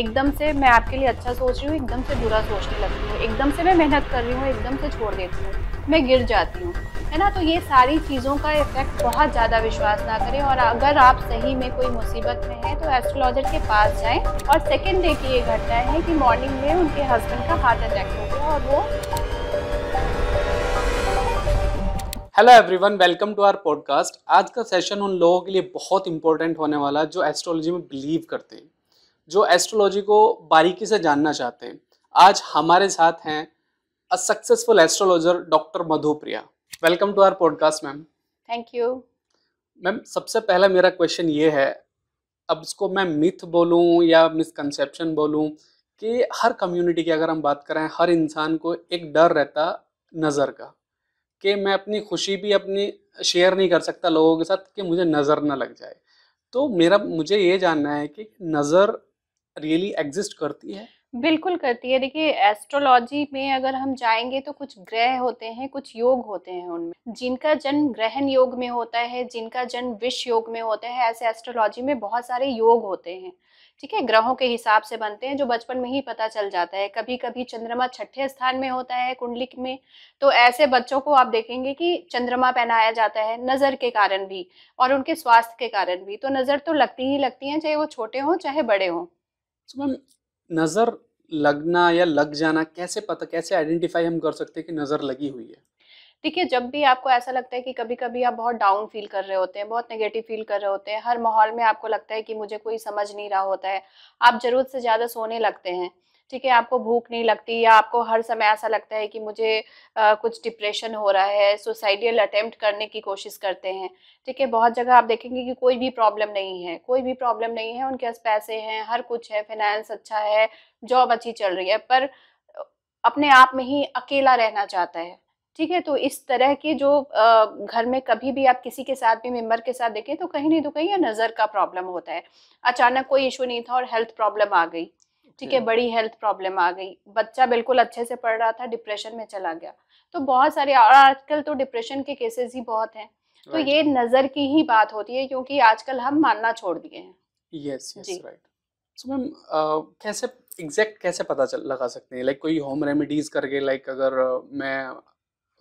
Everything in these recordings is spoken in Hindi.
एकदम से मैं आपके लिए अच्छा सोच रही हूँ एकदम से बुरा सोचने लगती हूँ एकदम से मैं मेहनत कर रही हूँ एकदम से छोड़ देती हूँ मैं गिर जाती हूँ है ना तो ये सारी चीज़ों का इफेक्ट बहुत ज़्यादा विश्वास ना करें और अगर आप सही में कोई मुसीबत में हैं तो एस्ट्रोलॉजर के पास जाएं और सेकेंड डे की ये घटना है कि मॉर्निंग में उनके हस्बैंड का हार्ट अटैक हो गया और वो hello everyone welcome to our podcast आज का सेशन उन लोगों के लिए बहुत इंपॉर्टेंट होने वाला है जो एस्ट्रोलॉजी में बिलीव करते हैं जो एस्ट्रोलॉजी को बारीकी से जानना चाहते हैं आज हमारे साथ हैं a successful astrologer doctor Madhupriya welcome to our podcast ma'am thank you ma'am सबसे पहला मेरा क्वेश्चन ये है अब इसको मैं मिथ बोलूँ या मिसकनसेप्शन बोलूँ कि हर कम्युनिटी की अगर हम बात करें हर इंसान को एक डर रहता नज़र का कि मैं अपनी खुशी भी अपनी शेयर नहीं कर सकता लोगों के साथ कि मुझे नज़र ना लग जाए तो मेरा मुझे ये जानना है कि नज़र रियली एग्जिस्ट करती है बिल्कुल करती है देखिए एस्ट्रोलॉजी में अगर हम जाएंगे तो कुछ ग्रह होते हैं कुछ योग होते हैं उनमें जिनका जन्म हम्म। ग्रहण योग में होता है जिनका जन्म विष योग में होता है ऐसे एस्ट्रोलॉजी में बहुत सारे योग होते हैं ठीक है ग्रहों के हिसाब से बनते हैं जो बचपन में ही पता चल जाता है कभी कभी चंद्रमा छठे स्थान में होता है कुंडली में तो ऐसे बच्चों को आप देखेंगे कि चंद्रमा पहनाया जाता है नज़र के कारण भी और उनके स्वास्थ्य के कारण भी तो नज़र तो लगती ही लगती हैं चाहे वो छोटे हों चाहे बड़े हों सो तो मैम नज़र लगना या लग जाना कैसे पता कैसे आइडेंटिफाई हम कर सकते हैं कि नज़र लगी हुई है देखिए जब भी आपको ऐसा लगता है कि कभी कभी आप बहुत डाउन फील कर रहे होते हैं बहुत नेगेटिव फील कर रहे होते हैं हर माहौल में आपको लगता है कि मुझे कोई समझ नहीं रहा होता है आप ज़रूरत से ज़्यादा सोने लगते हैं ठीक है आपको भूख नहीं लगती या आपको हर समय ऐसा लगता है कि मुझे आ, कुछ डिप्रेशन हो रहा है सुसाइडियल अटेम्प्ट करने की कोशिश करते हैं ठीक है बहुत जगह आप देखेंगे कि कोई भी प्रॉब्लम नहीं है कोई भी प्रॉब्लम नहीं है उनके पास पैसे हैं हर कुछ है फाइनेंस अच्छा है जॉब अच्छी चल रही है पर अपने आप में ही अकेला रहना चाहता है ठीक है तो इस तरह के जो घर में कभी भी आप किसी के साथ भी मेंबर के साथ देखें तो कहीं नहीं तो कहीं या नज़र का प्रॉब्लम होता है अचानक कोई इशू नहीं था और हेल्थ प्रॉब्लम आ गई ठीक है हम्म। बड़ी हेल्थ प्रॉब्लम आ गई बच्चा बिल्कुल अच्छे से पढ़ रहा था डिप्रेशन में चला गया तो बहुत सारे और आजकल तो डिप्रेशन के केसेस ही बहुत हैं तो ये नज़र की ही बात होती है क्योंकि आजकल हम मानना छोड़ दिए हैं yes yes right so ma'am कैसे एग्जैक्ट कैसे पता चल लगा सकते हैं लाइक like, कोई होम रेमेडीज करके लाइक like, अगर मैं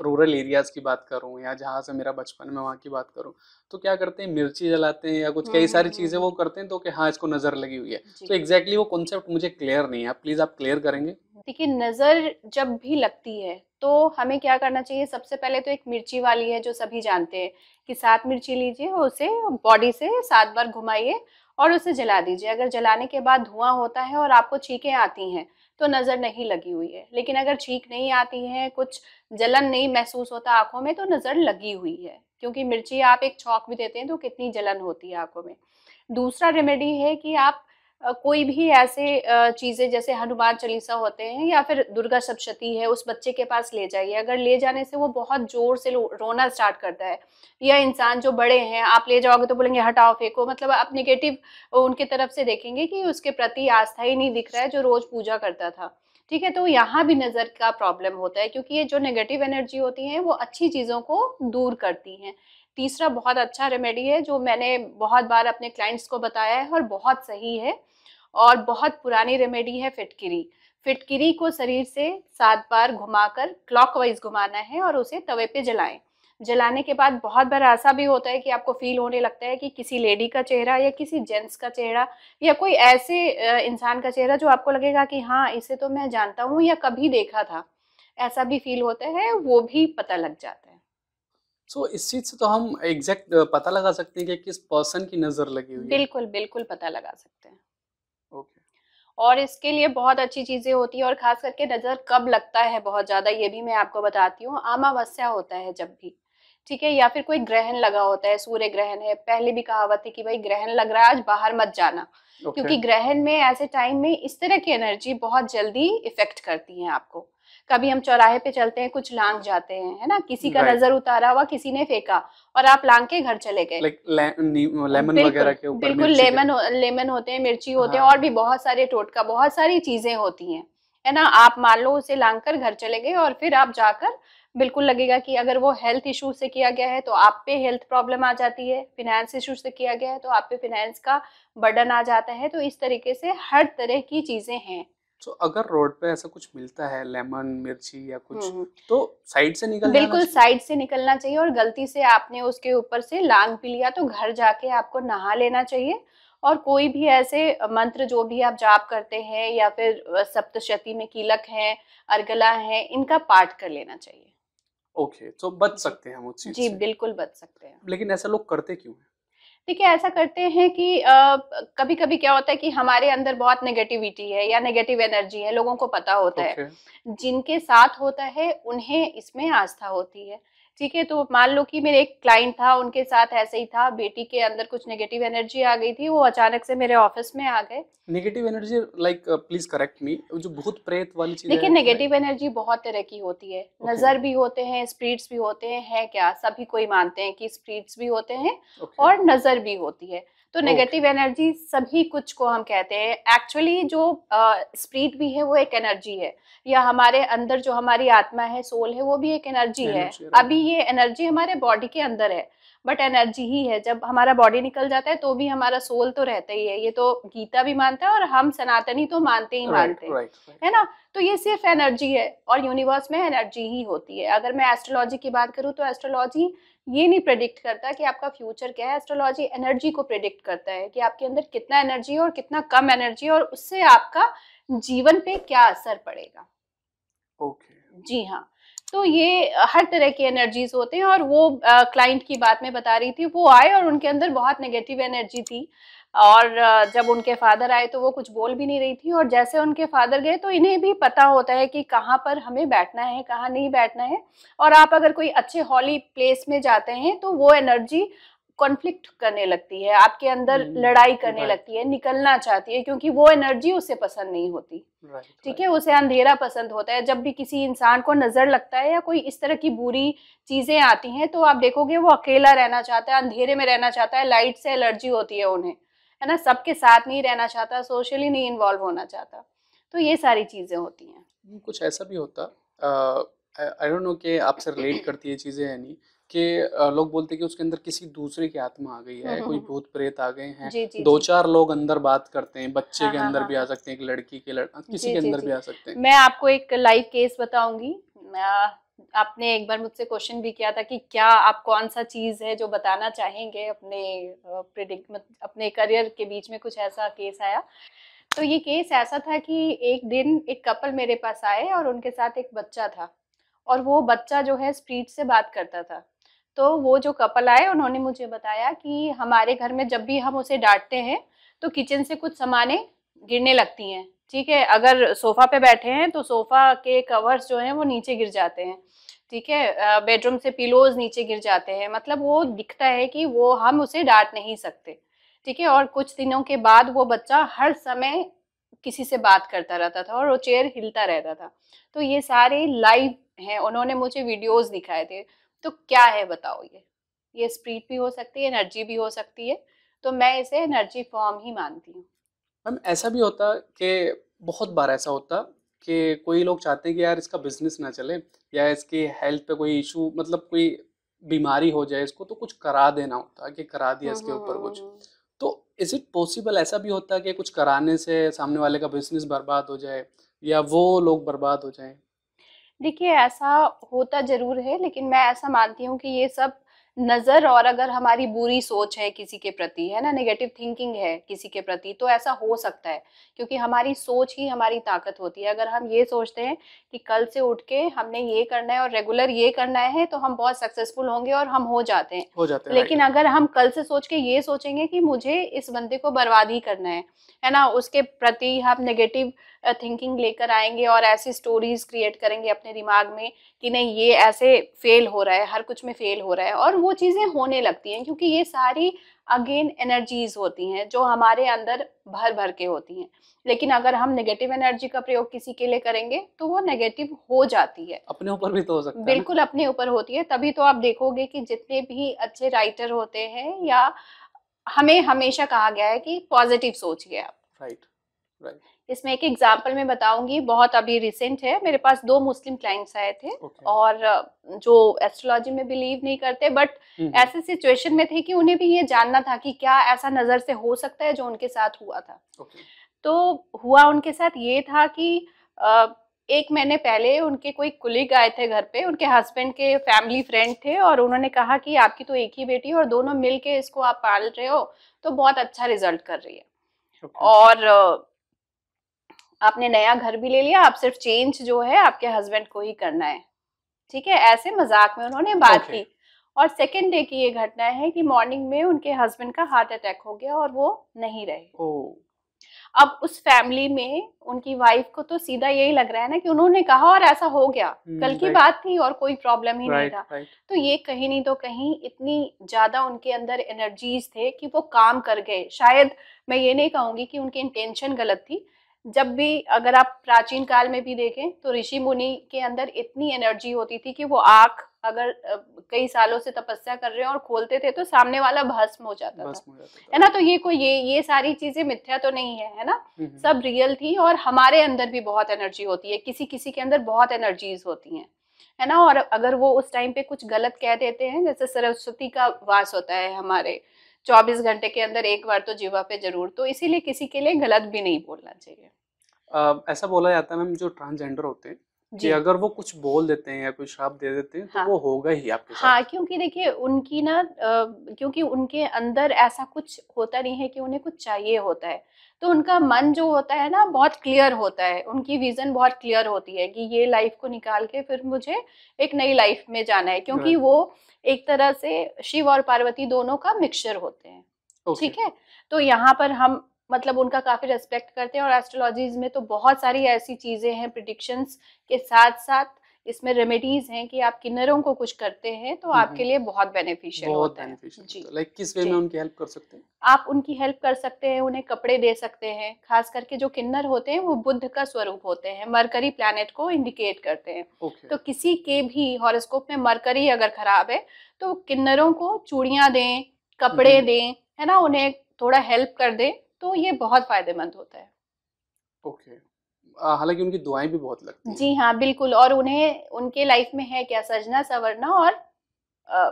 रूरल एरियाज़ की बात करूँ या जहाँ से मेरा बचपन में वहाँ की बात करूँ तो क्या करते हैं मिर्ची जलाते हैं या कुछ कई हम्म, सारी हम्म, चीज़ें हम्म। वो करते हैं तो कि हाँ इसको नज़र लगी हुई है तो एग्जैक्टली वो कॉन्सेप्ट मुझे क्लियर नहीं है प्लीज़ आप क्लियर करेंगे देखिए नज़र जब भी लगती है तो हमें क्या करना चाहिए सबसे पहले तो एक मिर्ची वाली है जो सभी जानते हैं कि सात मिर्ची लीजिए और उसे बॉडी से सात बार घुमाइए और उसे जला दीजिए अगर जलाने के बाद धुआं होता है और आपको चीखें आती हैं तो नज़र नहीं लगी हुई है लेकिन अगर छींक नहीं आती है कुछ जलन नहीं महसूस होता आँखों में तो नज़र लगी हुई है क्योंकि मिर्ची आप एक छौक भी देते हैं तो कितनी जलन होती है आँखों में दूसरा रेमेडी है कि आप कोई भी ऐसे चीज़ें जैसे हनुमान चालीसा होते हैं या फिर दुर्गा सप्तशती है उस बच्चे के पास ले जाइए अगर ले जाने से वो बहुत ज़ोर से रोना स्टार्ट करता है या इंसान जो बड़े हैं आप ले जाओगे तो बोलेंगे हटाओ फेंको मतलब आप निगेटिव उनके तरफ से देखेंगे कि उसके प्रति आस्था ही नहीं दिख रहा है जो रोज़ पूजा करता था ठीक है तो यहाँ भी नज़र का प्रॉब्लम होता है क्योंकि ये जो नेगेटिव एनर्जी होती है वो अच्छी चीज़ों को दूर करती हैं तीसरा बहुत अच्छा रेमेडी है जो मैंने बहुत बार अपने क्लाइंट्स को बताया है और बहुत सही है और बहुत पुरानी रेमेडी है फिटकिरी फिटकिरी को शरीर से सात बार घुमाकर क्लॉकवाइज घुमाना है और उसे तवे पे जलाएं जलाने के बाद बहुत बार ऐसा भी होता है कि आपको फील होने लगता है कि किसी लेडी का चेहरा या किसी जेंट्स का चेहरा या कोई ऐसे इंसान का चेहरा जो आपको लगेगा कि हाँ इसे तो मैं जानता हूँ या कभी देखा था ऐसा भी फील होता है वो भी पता लग जाता है सो इस चीज से तो हम एग्जैक्ट पता लगा सकते हैं कि किस पर्सन की नजर लगी हुई है बिल्कुल बिल्कुल पता लगा सकते हैं ओके और इसके लिए बहुत अच्छी चीज़ें होती है और ख़ास करके नज़र कब लगता है बहुत ज़्यादा ये भी मैं आपको बताती हूँ अमावस्या होता है जब भी ठीक है या फिर कोई ग्रहण लगा होता है सूर्य ग्रहण है पहले भी कहावत है कि भाई ग्रहण लग रहा है आज बाहर मत जाना okay. क्योंकि ग्रहण में ऐसे टाइम में इस तरह की एनर्जी बहुत जल्दी इफेक्ट करती है आपको कभी हम चौराहे पे चलते हैं कुछ लांग जाते हैं है ना किसी का नजर उतारा हुआ किसी ने फेंका और आप लांग के घर चले गए लेमन वगैरह के ऊपर बिल्कुल लेमन लेमन होते हैं मिर्ची होते हैं हाँ। और भी बहुत सारे टोटका बहुत सारी चीजें होती हैं है ना आप मान लो उसे लांग कर घर चले गए और फिर आप जाकर बिल्कुल लगेगा कि अगर वो हेल्थ इशू से किया गया है तो आप पे हेल्थ प्रॉब्लम आ जाती है फिनेंस इशू से किया गया है तो आप पे फिनेंस का बर्डन आ जाता है तो इस तरीके से हर तरह की चीज़ें हैं तो अगर रोड पे ऐसा कुछ मिलता है लेमन मिर्ची या कुछ हम्म, हम्म। तो साइड से निकल बिल्कुल साइड से निकलना चाहिए और गलती से आपने उसके ऊपर से लांग पी लिया तो घर जाके आपको नहा लेना चाहिए और कोई भी ऐसे मंत्र जो भी आप जाप करते हैं या फिर सप्तशती में कीलक है अर्गला है इनका पाठ कर लेना चाहिए ओके तो बच सकते हैं हम उस चीज जी बिल्कुल बच सकते हैं लेकिन ऐसा लोग करते क्यों है देखिए ऐसा करते हैं कि आ, कभी कभी क्या होता है कि हमारे अंदर बहुत नेगेटिविटी है या नेगेटिव एनर्जी है लोगों को पता होता okay. है जिनके साथ होता है उन्हें इसमें आस्था होती है ठीक है तो मान लो कि मेरे एक क्लाइंट था उनके साथ ऐसे ही था बेटी के अंदर कुछ नेगेटिव एनर्जी आ गई थी वो अचानक से मेरे ऑफिस में आ गए negative energy like please correct me जो बहुत प्रेत वाली चीज देखिए नेगेटिव एनर्जी बहुत तरह की होती है okay. नजर भी होते हैं स्प्रीट्स भी होते हैं है क्या सभी कोई मानते हैं कि स्प्रीट्स भी होते हैं okay. और नजर भी होती है तो नेगेटिव एनर्जी सभी कुछ को हम कहते हैं एक्चुअली जो स्प्रीट भी है वो एक एनर्जी है या हमारे अंदर जो हमारी आत्मा है सोल है वो भी एक एनर्जी है अभी ये एनर्जी हमारे बॉडी के अंदर है बट एनर्जी ही है जब हमारा बॉडी निकल जाता है तो भी हमारा सोल तो रहता ही है ये तो गीता भी मानता है और हम सनातनी तो मानते ही मानते हैं है ना तो ये सिर्फ एनर्जी है और यूनिवर्स में एनर्जी ही होती है अगर मैं एस्ट्रोलॉजी की बात करूँ तो एस्ट्रोलॉजी ये नहीं प्रेडिक्ट करता कि आपका फ्यूचर क्या है एस्ट्रोलॉजी एनर्जी को प्रेडिक्ट करता है कि आपके अंदर कितना एनर्जी है और कितना कम एनर्जी है और उससे आपका जीवन पे क्या असर पड़ेगा ओके okay. जी हाँ तो ये हर तरह की एनर्जीज होते हैं और वो क्लाइंट की बात में बता रही थी वो आए और उनके अंदर बहुत नेगेटिव एनर्जी थी और जब उनके फादर आए तो वो कुछ बोल भी नहीं रही थी और जैसे उनके फादर गए तो इन्हें भी पता होता है कि कहाँ पर हमें बैठना है कहाँ नहीं बैठना है और आप अगर कोई अच्छे हॉली प्लेस में जाते हैं तो वो एनर्जी कॉन्फ्लिक्ट करने लगती है आपके अंदर हम्म, लड़ाई करने लगती है निकलना चाहती है क्योंकि वो एनर्जी उससे पसंद नहीं होती ठीक है उसे अंधेरा पसंद होता है जब भी किसी इंसान को नजर लगता है या कोई इस तरह की बुरी चीजें आती हैं तो आप देखोगे वो अकेला रहना चाहता है अंधेरे में रहना चाहता है लाइट से एलर्जी होती है उन्हें है ना सबके साथ नहीं रहना चाहता सोशली नहीं इन्वॉल्व होना चाहता तो ये सारी चीज़ें होती हैं हम्म, कुछ ऐसा भी होता आई डोंट नो कि आपसे रिलेट करती है चीज़ें है नहीं कि लोग बोलते हैं कि उसके अंदर किसी दूसरे की आत्मा आ गई है हम्म, कोई हम्म, भूत प्रेत आ गए हैं जी, जी, दो चार लोग अंदर बात करते हैं बच्चे हाँ, के हाँ, अंदर हाँ, भी आ हाँ। सकते हैं एक लड़की के लड़... किसी जी, के अंदर भी आ सकते हैं मैं आपको एक लाइव केस बताऊंगी आपने एक बार मुझसे क्वेश्चन भी किया था कि क्या आप कौन सा चीज़ है जो बताना चाहेंगे अपने प्रिडिक्ट अपने करियर के बीच में कुछ ऐसा केस आया तो ये केस ऐसा था कि एक दिन एक कपल मेरे पास आए और उनके साथ एक बच्चा था और वो बच्चा जो है स्पीच से बात करता था तो वो जो कपल आए उन्होंने मुझे बताया कि हमारे घर में जब भी हम उसे डांटते हैं तो किचन से कुछ सामानें गिरने लगती हैं ठीक है अगर सोफ़ा पे बैठे हैं तो सोफ़ा के कवर्स जो हैं वो नीचे गिर जाते हैं ठीक है बेडरूम से पिलोज नीचे गिर जाते हैं मतलब वो दिखता है कि वो हम उसे डांट नहीं सकते ठीक है और कुछ दिनों के बाद वो बच्चा हर समय किसी से बात करता रहता था और वो चेयर हिलता रहता था तो ये सारे लाइव हैं उन्होंने मुझे वीडियोस दिखाए थे तो क्या है बताओ ये ये स्प्रीट भी हो सकती है एनर्जी भी हो सकती है तो मैं इसे एनर्जी फॉर्म ही मानती हूँ मैम ऐसा भी होता कि बहुत बार ऐसा होता कि कोई लोग चाहते हैं कि यार इसका बिजनेस ना चले या इसके हेल्थ पे कोई इशू मतलब कोई बीमारी हो जाए इसको तो कुछ करा देना होता कि करा दिया इसके ऊपर कुछ हम्म, हम्म, हम्म। तो इज इट पॉसिबल ऐसा भी होता है कि कुछ कराने से सामने वाले का बिजनेस बर्बाद हो जाए या वो लोग बर्बाद हो जाए देखिए ऐसा होता ज़रूर है लेकिन मैं ऐसा मानती हूँ कि ये सब नज़र और अगर हमारी बुरी सोच है किसी के प्रति है ना नेगेटिव थिंकिंग है किसी के प्रति तो ऐसा हो सकता है क्योंकि हमारी सोच ही हमारी ताकत होती है अगर हम ये सोचते हैं कि कल से उठ के हमने ये करना है और रेगुलर ये करना है तो हम बहुत सक्सेसफुल होंगे और हम हो जाते हैं हो जाते हैं लेकिन अगर हम कल से सोच के ये सोचेंगे कि मुझे इस बंदे को बर्बाद ही करना है है ना उसके प्रति हम नेगेटिव थिंकिंग लेकर आएंगे और ऐसी स्टोरीज क्रिएट करेंगे अपने दिमाग में कि नहीं ये ऐसे फेल हो रहा है हर कुछ में फेल हो रहा है और वो चीज़ें होने लगती हैं क्योंकि ये सारी अगेन एनर्जीज होती हैं जो हमारे अंदर भर भर के होती हैं लेकिन अगर हम नेगेटिव एनर्जी का प्रयोग किसी के लिए करेंगे तो वो नेगेटिव हो जाती है अपने ऊपर भी तो हो सकता है बिल्कुल अपने ऊपर होती है तभी तो आप देखोगे कि जितने भी अच्छे राइटर होते हैं या हमें हमेशा कहा गया है कि पॉजिटिव सोचिए आप राइट right, राइट right. इसमें एक एग्जाम्पल मैं बताऊंगी बहुत अभी रिसेंट है मेरे पास दो मुस्लिम क्लाइंट्स आए थे okay. और जो एस्ट्रोलॉजी में बिलीव नहीं करते बट ऐसे सिचुएशन में थे कि उन्हें भी ये जानना था कि क्या ऐसा नज़र से हो सकता है जो उनके साथ हुआ था okay. तो हुआ उनके साथ ये था कि एक महीने पहले उनके कोई कुलीग आए थे घर पे उनके हस्बैंड के फैमिली फ्रेंड थे और उन्होंने कहा कि आपकी तो एक ही बेटी है और दोनों मिल के इसको आप पाल रहे हो तो बहुत अच्छा रिजल्ट कर रही है okay. और आपने नया घर भी ले लिया आप सिर्फ चेंज जो है आपके हस्बैंड को ही करना है ठीक है ऐसे मजाक में उन्होंने बात की और सेकेंड डे की ये घटना है कि मॉर्निंग में उनके हस्बैंड का हार्ट अटैक हो गया और वो नहीं रहे oh. अब उस फैमिली में उनकी वाइफ को तो सीधा यही लग रहा है ना कि उन्होंने कहा और ऐसा हो गया hmm, कल की right. बात थी और कोई प्रॉब्लम ही right, नहीं था right. तो ये कहीं नहीं तो कहीं इतनी ज्यादा उनके अंदर एनर्जीज थे कि वो काम कर गए शायद मैं ये नहीं कहूंगी कि उनकी इंटेंशन गलत थी जब भी अगर आप प्राचीन काल में भी देखें तो ऋषि मुनि के अंदर इतनी एनर्जी होती थी कि वो आंख अगर कई सालों से तपस्या कर रहे हैं और खोलते थे तो सामने वाला भस्म हो जाता था है ना तो ये कोई ये ये सारी चीजें मिथ्या तो नहीं है है ना हम्म, हम्म। सब रियल थी और हमारे अंदर भी बहुत एनर्जी होती है किसी किसी के अंदर बहुत एनर्जीज होती हैं है ना और अगर वो उस टाइम पे कुछ गलत कह देते हैं जैसे सरस्वती का वास होता है हमारे 24 घंटे के अंदर एक बार तो जीवा पे जरूर तो इसीलिए किसी के लिए गलत भी नहीं बोलना चाहिए आ, ऐसा बोला जाता है मैम जो ट्रांसजेंडर होते हैं कि अगर वो कुछ बोल देते हैं या कोई श्राप दे देते हैं तो हाँ, तो वो होगा ही आपके साथ हाँ क्योंकि देखिए उनकी ना क्योंकि उनके अंदर ऐसा कुछ होता नहीं है कि उन्हें कुछ चाहिए होता है तो उनका मन जो होता है ना बहुत क्लियर होता है उनकी विजन बहुत क्लियर होती है कि ये लाइफ को निकाल के फिर मुझे एक नई लाइफ में जाना है क्योंकि वो एक तरह से शिव और पार्वती दोनों का मिक्सचर होते हैं ठीक है तो यहाँ पर हम मतलब उनका काफ़ी रेस्पेक्ट करते हैं और एस्ट्रोलॉजीज में तो बहुत सारी ऐसी चीज़ें हैं प्रिडिक्शंस के साथ साथ इसमें रेमेडीज हैं कि आप किन्नरों को कुछ करते हैं तो हम्म, आपके हम्म। लिए बहुत बेनिफिशियल होता है जी लाइक किस वे में उनकी हेल्प कर सकते हैं आप उनकी हेल्प कर सकते हैं उन्हें कपड़े दे सकते हैं खास करके जो किन्नर होते हैं वो बुद्ध का स्वरूप होते हैं मरकरी प्लैनेट को इंडिकेट करते हैं okay. तो किसी के भी हॉरोस्कोप में मरकरी अगर खराब है तो किन्नरों को चूड़ियाँ दें कपड़े हम्म। दें है ना उन्हें थोड़ा हेल्प कर दें तो ये बहुत फायदेमंद होता है ओके okay. हालांकि उनकी दुआएं भी बहुत लगती जी हाँ बिल्कुल और उन्हें उनके लाइफ में है क्या सजना सवरना और आ,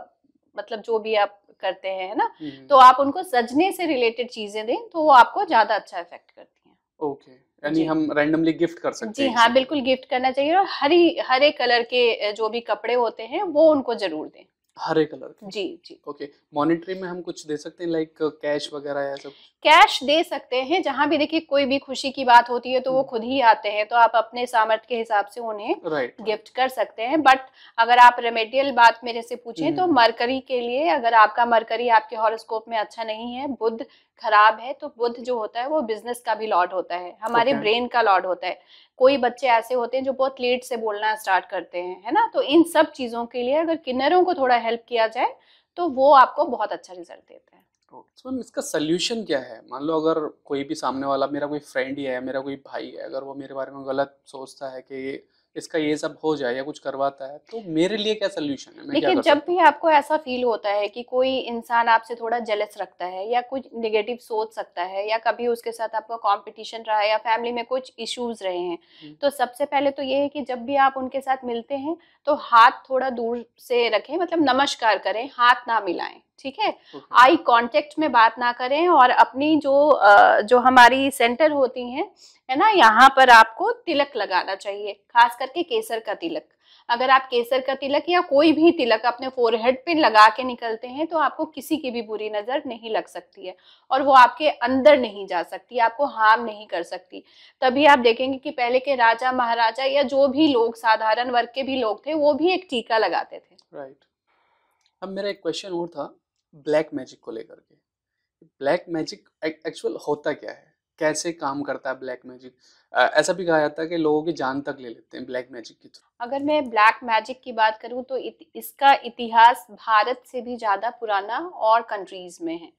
मतलब जो भी आप करते हैं ना तो आप उनको सजने से रिलेटेड चीजें दें तो वो आपको ज्यादा अच्छा इफेक्ट करती हैं ओके okay. यानी हम रैंडमली गिफ्ट कर सकते जी हाँ बिल्कुल गिफ्ट करना चाहिए और हरी हरे कलर के जो भी कपड़े होते हैं वो उनको जरूर दें हरे कलर के जी जी ओके okay. मॉनिटरी में हम कुछ दे सकते हैं लाइक कैश वगैरह या सब कैश दे सकते हैं जहां भी देखिए कोई भी खुशी की बात होती है तो वो हम्म। खुद ही आते हैं तो आप अपने सामर्थ्य के हिसाब से उन्हें right. गिफ्ट कर सकते हैं बट अगर आप रेमेडियल बात मेरे से पूछें तो हम्म। मरकरी के लिए अगर आपका मरकरी आपके हॉरोस्कोप में अच्छा नहीं है बुद्ध खराब है तो बुद्ध जो होता है वो बिजनेस का भी लॉर्ड होता है हमारे okay. ब्रेन का लॉर्ड होता है कोई बच्चे ऐसे होते हैं जो बहुत लेट से बोलना स्टार्ट करते हैं है ना तो इन सब चीज़ों के लिए अगर किन्नरों को थोड़ा हेल्प किया जाए तो वो आपको बहुत अच्छा रिजल्ट देते हैं तो मैम इसका सल्यूशन क्या है मान लो अगर कोई भी सामने वाला मेरा कोई फ्रेंड ही है मेरा कोई भाई है अगर वो मेरे बारे में गलत सोचता है कि इसका ये सब हो जाए या कुछ करवाता है तो मेरे लिए क्या सोल्यूशन है मैं देखिए जब भी आपको ऐसा फील होता है कि कोई इंसान आपसे थोड़ा जेलस रखता है या कुछ निगेटिव सोच सकता है या कभी उसके साथ आपका कॉम्पिटिशन रहा है या फैमिली में कुछ इश्यूज रहे हैं हम्म। तो सबसे पहले तो ये है कि जब भी आप उनके साथ मिलते हैं तो हाथ थोड़ा दूर से रखें मतलब नमस्कार करें हाथ ना मिलाएं ठीक है आई कांटेक्ट में बात ना करें और अपनी जो जो हमारी सेंटर होती हैं है ना यहाँ पर आपको तिलक लगाना चाहिए खास करके केसर का तिलक अगर आप केसर का तिलक या कोई भी तिलक अपने फोरहेड पे लगा के निकलते हैं तो आपको किसी की भी बुरी नज़र नहीं लग सकती है और वो आपके अंदर नहीं जा सकती आपको हार्म नहीं कर सकती तभी आप देखेंगे कि पहले के राजा महाराजा या जो भी लोग साधारण वर्ग के भी लोग थे वो भी एक टीका लगाते थे राइट right. अब मेरा एक क्वेश्चन और था ब्लैक मैजिक को लेकर के ब्लैक मैजिक एक्चुअल होता क्या है कैसे काम करता है ब्लैक मैजिक ऐसा भी कहा जाता है कि लोगों की जान तक ले लेते हैं ब्लैक मैजिक के थ्रू अगर मैं ब्लैक मैजिक की बात करूं तो इत, इसका इतिहास भारत से भी ज़्यादा पुराना और कंट्रीज में है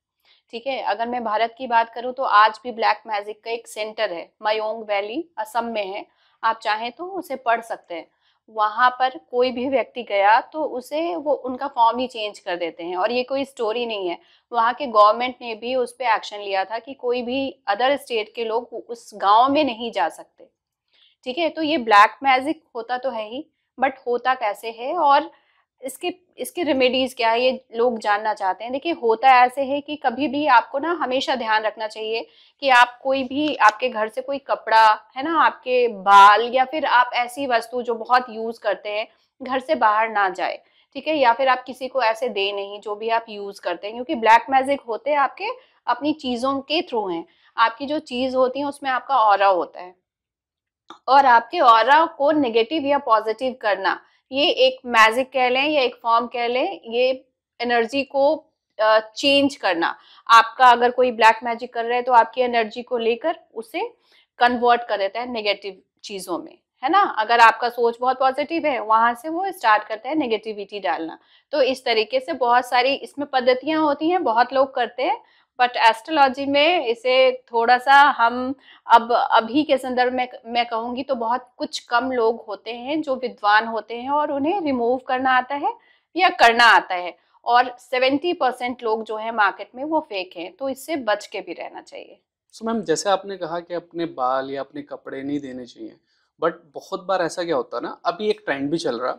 ठीक है अगर मैं भारत की बात करूं तो आज भी ब्लैक मैजिक का एक सेंटर है मयोंग वैली असम में है आप चाहें तो उसे पढ़ सकते हैं वहाँ पर कोई भी व्यक्ति गया तो उसे वो उनका फॉर्म ही चेंज कर देते हैं और ये कोई स्टोरी नहीं है वहाँ के गवर्नमेंट ने भी उस पर एक्शन लिया था कि कोई भी अदर स्टेट के लोग उस गांव में नहीं जा सकते ठीक है तो ये ब्लैक मैजिक होता तो है ही बट होता कैसे है और इसके इसके रेमेडीज़ क्या है ये लोग जानना चाहते हैं देखिए होता ऐसे है कि कभी भी आपको ना हमेशा ध्यान रखना चाहिए कि आप कोई भी आपके घर से कोई कपड़ा है ना आपके बाल या फिर आप ऐसी वस्तु जो बहुत यूज़ करते हैं घर से बाहर ना जाए ठीक है या फिर आप किसी को ऐसे दे नहीं जो भी आप यूज़ करते हैं क्योंकि ब्लैक मैजिक होते आपके अपनी चीज़ों के थ्रू हैं आपकी जो चीज़ होती है उसमें आपका और होता है और आपके और को नेगेटिव या पॉजिटिव करना ये एक मैजिक कह लें या एक फॉर्म कह लें ये एनर्जी को चेंज करना आपका अगर कोई ब्लैक मैजिक कर रहा है तो आपकी एनर्जी को लेकर उसे कन्वर्ट कर देता है नेगेटिव चीज़ों में है ना अगर आपका सोच बहुत पॉजिटिव है वहां से वो स्टार्ट करता है नेगेटिविटी डालना तो इस तरीके से बहुत सारी इसमें पद्धतियां होती हैं बहुत लोग करते हैं बट एस्ट्रोलॉजी में इसे थोड़ा सा हम अब अभी के संदर्भ में मैं कहूँगी तो बहुत कुछ कम लोग होते हैं जो विद्वान होते हैं और उन्हें रिमूव करना आता है या करना आता है और 70 परसेंट लोग जो है मार्केट में वो फेक हैं तो इससे बच के भी रहना चाहिए सो मैम जैसे आपने कहा कि अपने बाल या अपने कपड़े नहीं देने चाहिए बट बहुत बार ऐसा क्या होता है ना अभी एक ट्रेंड भी चल रहा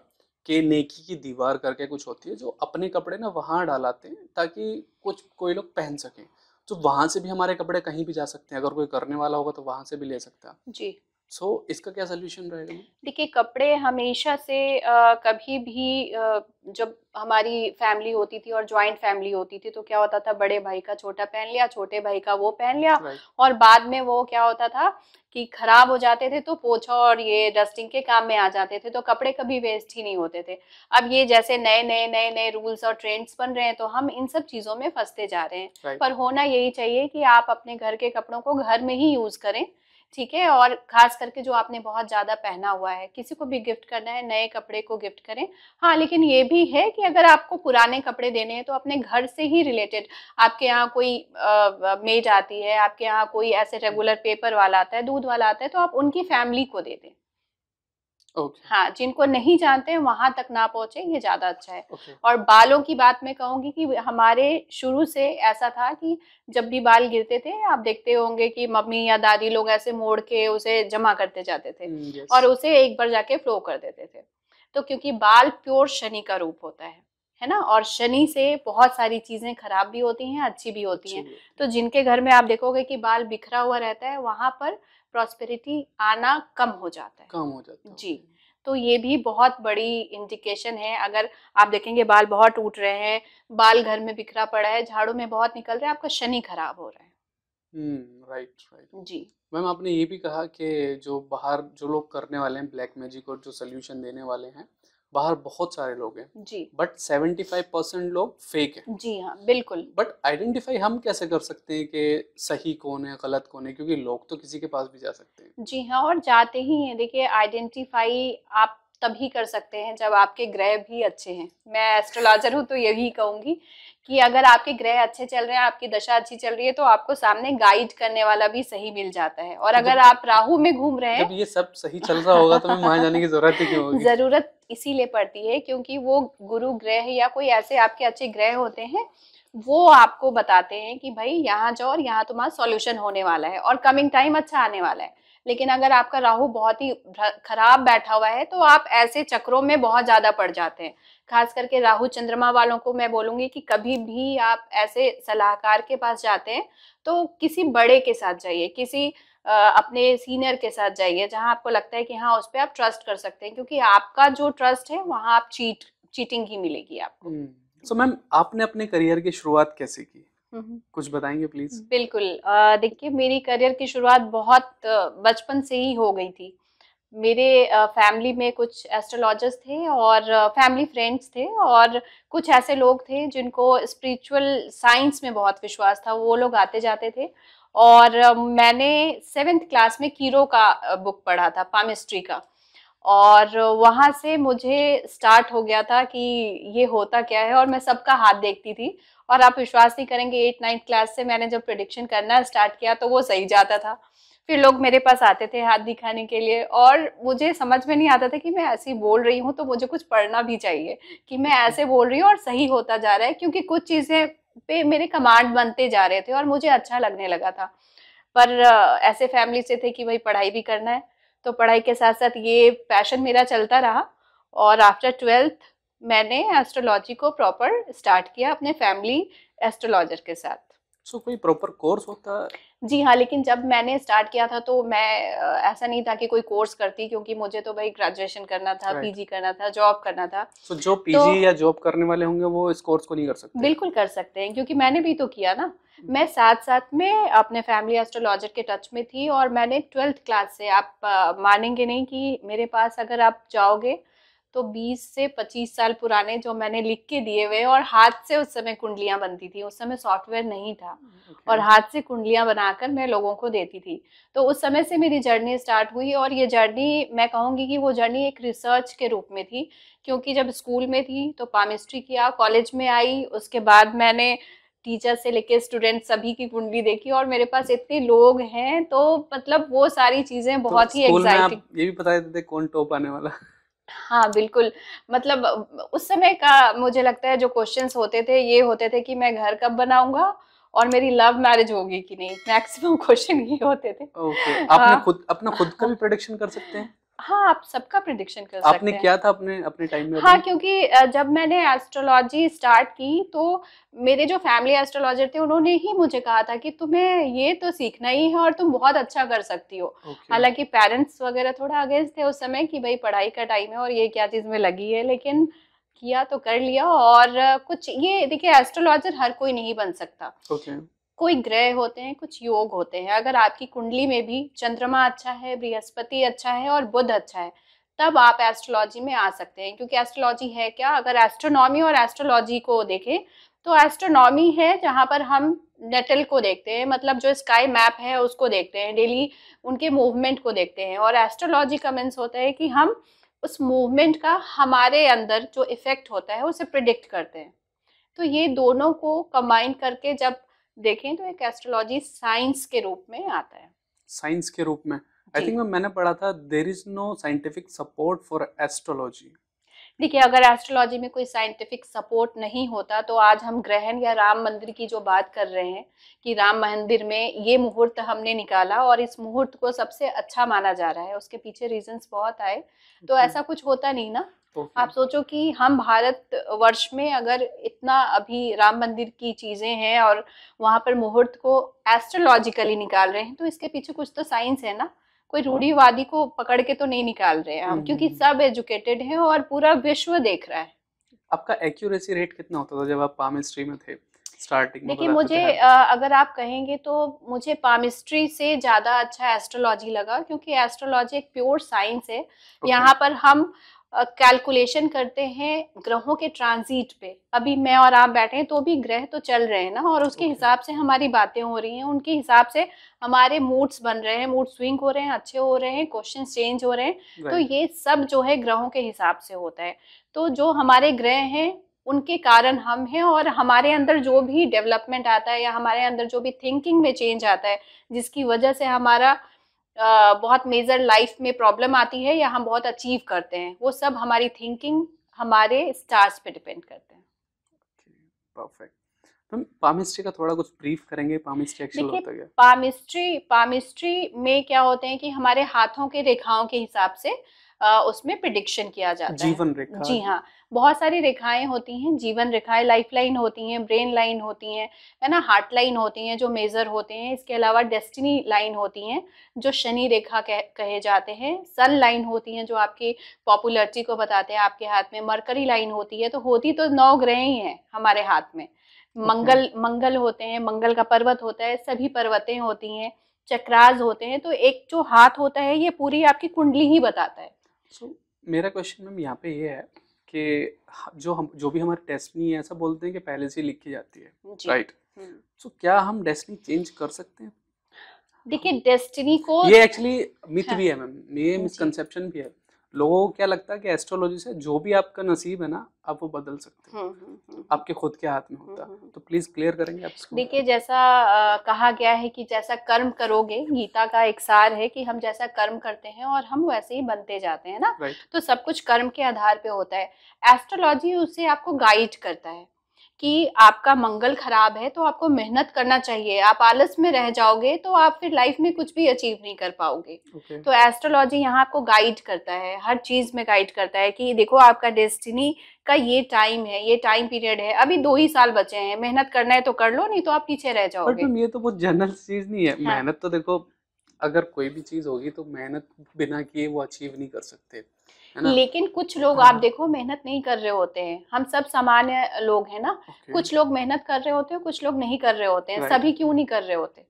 के नेकी की दीवार करके कुछ होती है जो अपने कपड़े ना वहाँ डालाते हैं ताकि कुछ कोई लोग पहन सकें तो वहाँ से भी हमारे कपड़े कहीं भी जा सकते हैं अगर कोई करने वाला होगा तो वहाँ से भी ले सकता है जी सो so, इसका क्या सोल्यूशन रहेगा देखिए कपड़े हमेशा से आ, कभी भी आ, जब हमारी फैमिली होती थी और ज्वाइंट फैमिली होती थी तो क्या होता था बड़े भाई का छोटा पहन लिया छोटे भाई का वो पहन लिया right. और बाद में वो क्या होता था कि खराब हो जाते थे तो पोछा और ये डस्टिंग के काम में आ जाते थे तो कपड़े कभी वेस्ट ही नहीं होते थे अब ये जैसे नए नए नए नए रूल्स और ट्रेंड्स बन रहे हैं तो हम इन सब चीज़ों में फंसते जा रहे हैं right. पर होना यही चाहिए कि आप अपने घर के कपड़ों को घर में ही यूज़ करें ठीक है और खास करके जो आपने बहुत ज़्यादा पहना हुआ है किसी को भी गिफ्ट करना है नए कपड़े को गिफ्ट करें हाँ लेकिन ये भी है कि अगर आपको पुराने कपड़े देने हैं तो अपने घर से ही रिलेटेड आपके यहाँ कोई मेज आती है आपके यहाँ कोई ऐसे रेगुलर पेपर वाला आता है दूध वाला आता है तो आप उनकी फैमिली को दे दें okay. हाँ जिनको नहीं जानते हैं वहां तक ना पहुंचे ये ज्यादा अच्छा है okay. और बालों की बात मैं कहूंगी कि हमारे शुरू से ऐसा था कि जब भी बाल गिरते थे आप देखते होंगे कि मम्मी या दादी लोग ऐसे मोड़ के उसे जमा करते जाते थे hmm, yes. और उसे एक बार जाके फ्लो कर देते थे तो क्योंकि बाल प्योर शनि का रूप होता है है ना और शनि से बहुत सारी चीज़ें खराब भी होती हैं अच्छी भी होती हैं तो जिनके घर में आप देखोगे कि बाल बिखरा हुआ रहता है वहां पर प्रॉस्पेरिटी आना कम हो जाता है कम हो जाता है जी तो ये भी बहुत बड़ी इंडिकेशन है अगर आप देखेंगे बाल बहुत टूट रहे हैं बाल घर में बिखरा पड़ा है झाड़ू में बहुत निकल रहा है आपका शनि खराब हो रहा है राइट हम्म, राइट जी मैम आपने ये भी कहा कि जो बाहर जो लोग करने वाले हैं ब्लैक मैजिक और जो सोल्यूशन देने वाले हैं बाहर बहुत सारे लोग हैं जी बट सेवेंटी फाइव परसेंट लोग फेक हैं जी हाँ बिल्कुल बट आइडेंटिफाई हम कैसे कर सकते हैं कि सही कौन है गलत कौन है क्योंकि लोग तो किसी के पास भी जा सकते हैं जी हाँ और जाते ही हैं देखिए आइडेंटिफाई आप तभी कर सकते हैं जब आपके ग्रह भी अच्छे हैं मैं एस्ट्रोलॉजर हूँ तो यही कहूँगी कि अगर आपके ग्रह अच्छे चल रहे हैं आपकी दशा अच्छी चल रही है तो आपको सामने गाइड करने वाला भी सही मिल जाता है और अगर आप राहु में घूम रहे हैं जब ये सब सही चल रहा होगा तो वहां जाने की जरूरत ही क्यों होगी जरूरत इसीलिए पड़ती है क्योंकि वो गुरु ग्रह या कोई ऐसे आपके अच्छे ग्रह होते हैं वो आपको बताते हैं कि भाई यहाँ जाओ और यहाँ तुम्हारा सॉल्यूशन होने वाला है और कमिंग टाइम अच्छा आने वाला है लेकिन अगर आपका राहु बहुत ही खराब बैठा हुआ है तो आप ऐसे चक्रों में बहुत ज़्यादा पड़ जाते हैं खास करके राहु चंद्रमा वालों को मैं बोलूँगी कि कभी भी आप ऐसे सलाहकार के पास जाते हैं तो किसी बड़े के साथ जाइए किसी अपने सीनियर के साथ जाइए जहाँ आपको लगता है कि हाँ उस पर आप ट्रस्ट कर सकते हैं क्योंकि आपका जो ट्रस्ट है वहाँ आप चीट चीटिंग ही मिलेगी आपको सो हम्म, so, मैम आपने अपने करियर की शुरुआत कैसे की हम्म। कुछ बताएंगे प्लीज बिल्कुल देखिए मेरी करियर की शुरुआत बहुत बचपन से ही हो गई थी मेरे फैमिली में कुछ एस्ट्रोलॉजर्स थे और फैमिली फ्रेंड्स थे और कुछ ऐसे लोग थे जिनको स्पिरिचुअल साइंस में बहुत विश्वास था वो लोग आते जाते थे और मैंने सेवेंथ क्लास में कीरो का बुक पढ़ा था पामिस्ट्री का और वहाँ से मुझे स्टार्ट हो गया था कि ये होता क्या है और मैं सबका हाथ देखती थी और आप विश्वास नहीं करेंगे एट नाइन्थ क्लास से मैंने जब प्रडिक्शन करना स्टार्ट किया तो वो सही जाता था फिर लोग मेरे पास आते थे हाथ दिखाने के लिए और मुझे समझ में नहीं आता था कि मैं ऐसी बोल रही हूँ तो मुझे कुछ पढ़ना भी चाहिए कि मैं अच्छा। ऐसे बोल रही हूँ और सही होता जा रहा है क्योंकि कुछ चीज़ें पे मेरे कमांड बनते जा रहे थे और मुझे अच्छा लगने लगा था पर ऐसे फैमिली से थे कि भाई पढ़ाई भी करना है तो पढ़ाई के साथ साथ ये पैशन मेरा चलता रहा और आफ्टर ट्वेल्थ मैंने एस्ट्रोलॉजी को प्रॉपर स्टार्ट किया अपने फैमिली एस्ट्रोलॉजर के साथ सो so, कोई प्रॉपर कोर्स होता जी हाँ लेकिन जब मैंने स्टार्ट किया था तो मैं ऐसा नहीं था कि कोई कोर्स करती क्योंकि मुझे तो भाई ग्रेजुएशन करना था right. पीजी करना था जॉब करना था so, जो पीजी तो, या जॉब करने वाले होंगे वो इस कोर्स को नहीं कर सकते बिल्कुल कर सकते हैं क्योंकि मैंने भी तो किया ना हम्म। मैं साथ साथ में अपने फैमिली एस्ट्रोलॉजर के टच में थी और मैंने ट्वेल्थ क्लास से आप मानेंगे नहीं कि मेरे पास अगर आप जाओगे तो 20 से 25 साल पुराने जो मैंने लिख के दिए हुए और हाथ से उस समय कुंडलियाँ बनती थी उस समय सॉफ्टवेयर नहीं था okay. और हाथ से कुंडलियाँ बनाकर मैं लोगों को देती थी तो उस समय से मेरी जर्नी स्टार्ट हुई और ये जर्नी मैं कहूँगी कि वो जर्नी एक रिसर्च के रूप में थी क्योंकि जब स्कूल में थी तो पामिस्ट्री किया कॉलेज में आई उसके बाद मैंने टीचर से लेके स्टूडेंट सभी की कुंडली देखी और मेरे पास इतने लोग हैं तो मतलब वो सारी चीजें तो बहुत तो ही एक्साइटिंग ये भी पता देते कौन टॉप आने वाला हाँ बिल्कुल मतलब उस समय का मुझे लगता है जो क्वेश्चंस होते थे ये होते थे कि मैं घर कब बनाऊंगा और मेरी लव मैरिज होगी कि नहीं मैक्सिमम क्वेश्चन ये होते थे ओके okay. आपने हाँ। खुद अपना खुद का भी प्रोडिक्शन कर सकते हैं हाँ आप सबका प्रिडिक्शन कर आपने सकते हैं क्या था अपने अपने टाइम में हाँ क्योंकि जब मैंने एस्ट्रोलॉजी स्टार्ट की तो मेरे जो फैमिली एस्ट्रोलॉजर थे उन्होंने ही मुझे कहा था कि तुम्हें ये तो सीखना ही है और तुम बहुत अच्छा कर सकती हो okay. हालांकि पेरेंट्स वगैरह थोड़ा अगेंस्ट थे उस समय कि भाई पढ़ाई का टाइम है और ये क्या चीज़ में लगी है लेकिन किया तो कर लिया और कुछ ये देखिए एस्ट्रोलॉजर हर कोई नहीं बन सकता okay. कोई ग्रह होते हैं कुछ योग होते हैं अगर आपकी कुंडली में भी चंद्रमा अच्छा है बृहस्पति अच्छा है और बुध अच्छा है तब आप एस्ट्रोलॉजी में आ सकते हैं क्योंकि एस्ट्रोलॉजी है क्या अगर एस्ट्रोनॉमी और एस्ट्रोलॉजी को देखें तो एस्ट्रोनॉमी है जहाँ पर हम नेटल को देखते हैं मतलब जो स्काई मैप है उसको देखते हैं डेली उनके मूवमेंट को देखते हैं और एस्ट्रोलॉजी का मीन्स होता है कि हम उस मूवमेंट का हमारे अंदर जो इफेक्ट होता है उसे प्रिडिक्ट करते हैं तो ये दोनों को कंबाइन करके जब देखें तो एक एस्ट्रोलॉजी साइंस के रूप में आता है साइंस के रूप में आई थिंक मैंने पढ़ा था there is no scientific support for astrology देखिए अगर एस्ट्रोलॉजी में कोई साइंटिफिक सपोर्ट नहीं होता तो आज हम ग्रहण या राम मंदिर की जो बात कर रहे हैं कि राम मंदिर में ये मुहूर्त हमने निकाला और इस मुहूर्त को सबसे अच्छा माना जा रहा है उसके पीछे रीजंस बहुत आए तो ऐसा कुछ होता नहीं ना okay. आप सोचो कि हम भारत वर्ष में अगर इतना अभी राम मंदिर की चीज़ें हैं और वहां पर मुहूर्त को एस्ट्रोलॉजिकली निकाल रहे हैं तो इसके पीछे कुछ तो साइंस है ना कोई हाँ। रूढ़ीवादी को पकड़ के तो नहीं निकाल रहे हैं हम हम्म, क्योंकि हम्म, हम्म। सब एजुकेटेड हैं और पूरा विश्व देख रहा है आपका एक्यूरेसी रेट कितना होता था जब आप पामिस्ट्री में थे स्टार्टिंग देखिए मुझे अगर आप कहेंगे तो मुझे पामिस्ट्री से ज़्यादा अच्छा एस्ट्रोलॉजी लगा क्योंकि एस्ट्रोलॉजी एक प्योर साइंस है okay. यहाँ पर हम कैलकुलेशन करते हैं ग्रहों के ट्रांजिट पे अभी मैं और आप बैठे हैं तो भी ग्रह तो चल रहे हैं ना और उसके okay. हिसाब से हमारी बातें हो रही हैं उनके हिसाब से हमारे मूड्स बन रहे हैं मूड स्विंग हो रहे हैं अच्छे हो रहे हैं क्वेश्चन चेंज हो रहे हैं तो right. तो ये सब जो है ग्रहों के हिसाब से होता है तो जो हमारे ग्रह हैं उनके कारण हम हैं और हमारे अंदर जो भी डेवलपमेंट आता है या हमारे अंदर जो भी थिंकिंग में चेंज आता है जिसकी वजह से हमारा बहुत मेजर लाइफ में प्रॉब्लम आती है या हम बहुत अचीव करते हैं वो सब हमारी थिंकिंग हमारे स्टार्स पे डिपेंड करते हैं परफेक्ट मैम पामिस्ट्री का थोड़ा कुछ ब्रीफ करेंगे पामिस्ट्री एक्चुअल होता है पामिस्ट्री पामिस्ट्री में क्या होते हैं कि हमारे हाथों के रेखाओं के हिसाब से उसमें प्रिडिक्शन किया जाता जीवन है जीवन रेखा जी हाँ बहुत सारी रेखाएं होती हैं जीवन रेखाएं लाइफ लाइन होती हैं ब्रेन लाइन होती हैं है ना हार्ट लाइन होती हैं जो मेजर होते हैं इसके अलावा डेस्टिनी लाइन होती हैं जो शनि रेखा कह, कहे जाते हैं सन लाइन होती हैं जो आपकी पॉपुलरिटी को बताते हैं आपके हाथ में मरकरी लाइन होती है तो होती तो नौ ग्रह ही हैं हमारे हाथ में मंगल मंगल होते हैं मंगल का पर्वत होता है सभी पर्वतें होती हैं चक्राज होते हैं तो एक जो हाथ होता है ये पूरी आपकी कुंडली ही बताता है so, मेरा क्वेश्चन मैम यहाँ पे ये है कि जो हम जो भी हमारी डेस्टनी है ऐसा बोलते हैं कि पहले से लिखी जाती है राइट सो हम्म। क्या हम डेस्टनी चेंज कर सकते हैं देखिए डेस्टिनी को ये एक्चुअली मिथ हाँ। भी है मैम ये मिसकंसेप्शन भी है लोगों को क्या लगता है कि एस्ट्रोलॉजी से जो भी आपका नसीब है ना आप वो बदल सकते हैं हम्म, हम्म, हम्म। आपके खुद के हाथ में होता तो प्लीज क्लियर करेंगे आप देखिए जैसा आ, कहा गया है कि जैसा कर्म करोगे गीता का एक सार है कि हम जैसा कर्म करते हैं और हम वैसे ही बनते जाते हैं ना तो सब कुछ कर्म के आधार पे होता है एस्ट्रोलॉजी उसे आपको गाइड करता है कि आपका मंगल खराब है तो आपको मेहनत करना चाहिए आप आलस में रह जाओगे तो आप फिर लाइफ में कुछ भी अचीव नहीं कर पाओगे okay. तो एस्ट्रोलॉजी यहाँ आपको गाइड करता है हर चीज में गाइड करता है कि देखो आपका डेस्टिनी का ये टाइम है ये टाइम पीरियड है अभी दो ही साल बचे हैं मेहनत करना है तो कर लो नहीं तो आप पीछे रह जाओगे बट ये तो बहुत जनरल चीज नहीं है हाँ। मेहनत तो देखो अगर कोई भी चीज होगी तो मेहनत बिना किए वो अचीव नहीं कर सकते लेकिन कुछ लोग आप हाँ। देखो मेहनत नहीं कर रहे होते हैं हम सब सामान्य लोग हैं ना कुछ लोग मेहनत कर रहे होते हैं कुछ लोग नहीं कर रहे होते हैं सभी क्यों नहीं कर रहे होते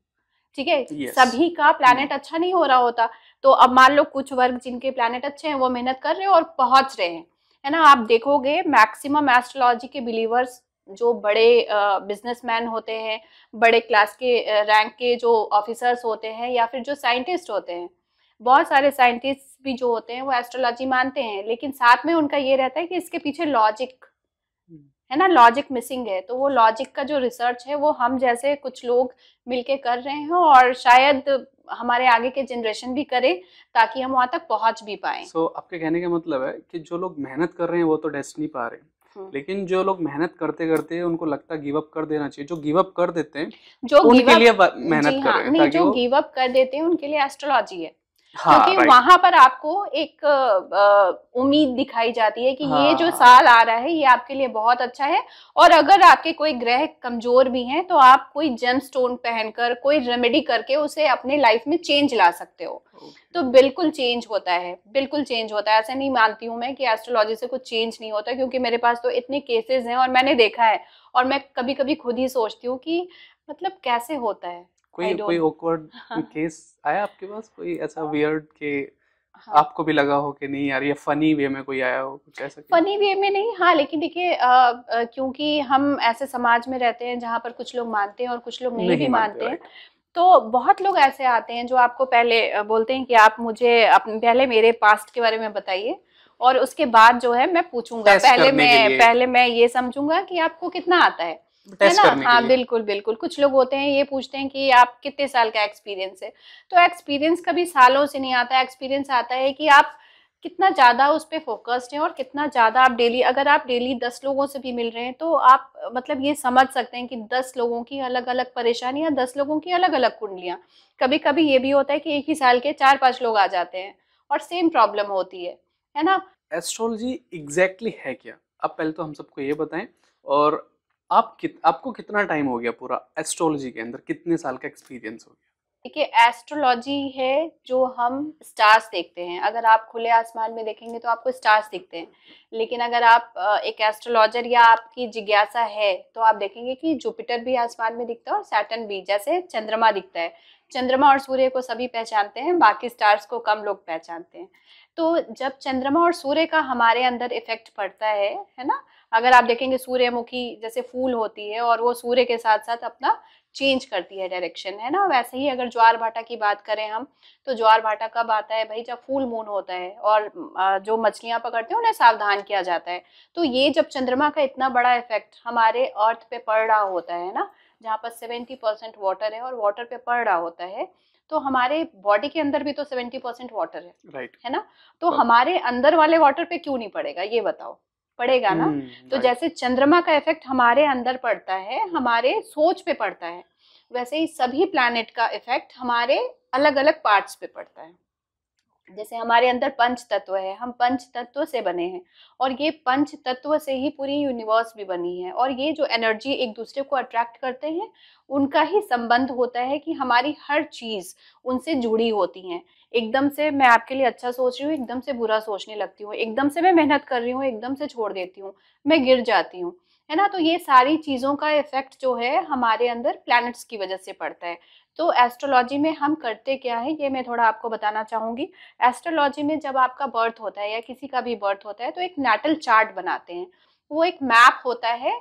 ठीक है yes. सभी का प्लानट हम्म। अच्छा नहीं हो रहा होता तो अब मान लो कुछ वर्ग जिनके प्लानट अच्छे हैं वो मेहनत कर रहे हैं और पहुंच रहे हैं है ना आप देखोगे मैक्सिमम एस्ट्रोलॉजी के बिलीवर्स जो बड़े बिजनेसमैन होते हैं बड़े क्लास के रैंक के जो ऑफिसर्स होते हैं या फिर जो साइंटिस्ट होते हैं बहुत सारे साइंटिस्ट भी जो होते हैं वो एस्ट्रोलॉजी मानते हैं लेकिन साथ में उनका ये रहता है कि इसके पीछे लॉजिक हम्म। है ना लॉजिक मिसिंग है तो वो लॉजिक का जो रिसर्च है वो हम जैसे कुछ लोग मिलके कर रहे हैं और शायद हमारे आगे के जनरेशन भी करे ताकि हम वहाँ तक पहुंच भी पाए so, आपके कहने का मतलब है कि जो लोग मेहनत कर रहे हैं वो तो नहीं पा रहे हैं हम्म। लेकिन जो लोग मेहनत करते करते उनको लगता है गिवअप कर देना चाहिए जो गिव अप कर देते हैं जो उनके लिए मेहनत कर हाँ, रहे हैं जो गिव अप कर देते हैं उनके लिए एस्ट्रोलॉजी है हाँ, क्योंकि वहां पर आपको एक उम्मीद दिखाई जाती है कि हाँ, ये जो हाँ। साल आ रहा है ये आपके लिए बहुत अच्छा है और अगर आपके कोई ग्रह कमजोर भी हैं तो आप कोई जेम स्टोन पहनकर कोई रेमेडी करके उसे अपने लाइफ में चेंज ला सकते हो तो बिल्कुल चेंज होता है बिल्कुल चेंज होता है ऐसा नहीं मानती हूँ मैं कि एस्ट्रोलॉजी से कुछ चेंज नहीं होता क्योंकि मेरे पास तो इतने केसेस हैं और मैंने देखा है और मैं कभी कभी खुद ही सोचती हूँ कि मतलब कैसे होता है कोई कोई awkward केस आया आपके पास कोई ऐसा हाँ। weird के हाँ. आपको भी लगा हो कि नहीं यार ये फनी वे में कोई आया हो कुछ ऐसा फनी वे में नहीं हाँ लेकिन देखिए क्योंकि हम ऐसे समाज में रहते हैं जहाँ पर कुछ लोग मानते हैं और कुछ लोग नहीं, नहीं भी मानते हैं तो बहुत लोग ऐसे आते हैं जो आपको पहले बोलते हैं कि आप मुझे पहले मेरे पास्ट के बारे में बताइए और उसके बाद जो है मैं पूछूंगा पहले मैं पहले मैं ये समझूंगा कि आपको कितना आता है है ना हाँ बिल्कुल बिल्कुल कुछ लोग होते हैं ये पूछते हैं कि आप कितने साल का एक्सपीरियंस है तो एक्सपीरियंस कभी सालों से नहीं आता एक्सपीरियंस आता है कि आप कितना ज़्यादा उस पर फोकस्ड हैं और कितना ज़्यादा आप डेली अगर आप डेली दस लोगों से भी मिल रहे हैं तो आप मतलब ये समझ सकते हैं कि दस लोगों की अलग अलग परेशानियाँ दस लोगों की अलग अलग कुंडलियाँ कभी कभी ये भी होता है कि एक ही साल के चार पांच लोग आ जाते हैं और सेम प्रॉब्लम होती है है ना एस्ट्रोलॉजी एग्जैक्टली है क्या अब पहले तो हम सबको ये बताएं और आप कित, आपको कितना टाइम हो गया पूरा एस्ट्रोलॉजी के अंदर कितने साल का एक्सपीरियंस हो गया देखिए एस्ट्रोलॉजी है जो हम स्टार्स देखते हैं अगर आप खुले आसमान में देखेंगे तो आपको स्टार्स दिखते हैं लेकिन अगर आप एक एस्ट्रोलॉजर या आपकी जिज्ञासा है तो आप देखेंगे कि जुपिटर भी आसमान में दिखता है और सैटन भी जैसे चंद्रमा दिखता है चंद्रमा और सूर्य को सभी पहचानते हैं बाकी स्टार्स को कम लोग पहचानते हैं तो जब चंद्रमा और सूर्य का हमारे अंदर इफेक्ट पड़ता है है ना अगर आप देखेंगे सूर्यमुखी जैसे फूल होती है और वो सूर्य के साथ साथ अपना चेंज करती है डायरेक्शन है ना वैसे ही अगर ज्वार भाटा की बात करें हम तो ज्वार भाटा कब आता है भाई जब फूल मून होता है और जो मछलियां पकड़ते हैं उन्हें सावधान किया जाता है तो ये जब चंद्रमा का इतना बड़ा इफेक्ट हमारे अर्थ पे पड़ रहा होता है ना जहाँ पर सेवेंटी परसेंट वाटर है और वाटर पे पड़ रहा होता है तो हमारे बॉडी के अंदर भी तो सेवेंटी परसेंट वाटर है राइट right. है ना तो right. हमारे अंदर वाले वाटर पे क्यों नहीं पड़ेगा ये बताओ पड़ेगा ना हम्म, तो जैसे चंद्रमा का इफेक्ट हमारे अंदर पड़ता है हम्म. हमारे सोच पे पड़ता है वैसे ही सभी प्लानिट का इफेक्ट हमारे अलग अलग पार्ट्स पे पड़ता है जैसे हमारे अंदर पंच तत्व है हम पंच तत्व से बने हैं और ये पंच तत्व से ही पूरी यूनिवर्स भी बनी है और ये जो एनर्जी एक दूसरे को अट्रैक्ट करते हैं उनका ही संबंध होता है कि हमारी हर चीज़ उनसे जुड़ी होती हैं एकदम से मैं आपके लिए अच्छा सोच रही हूँ एकदम से बुरा सोचने लगती हूँ एकदम से मैं मेहनत कर रही हूँ एकदम से छोड़ देती हूँ मैं गिर जाती हूँ है ना तो ये सारी चीज़ों का इफेक्ट जो है हमारे अंदर प्लैनेट्स की वजह से पड़ता है तो एस्ट्रोलॉजी में हम करते क्या है ये मैं थोड़ा आपको बताना चाहूँगी एस्ट्रोलॉजी में जब आपका बर्थ होता है या किसी का भी बर्थ होता है तो एक नेटल चार्ट बनाते हैं वो एक मैप होता है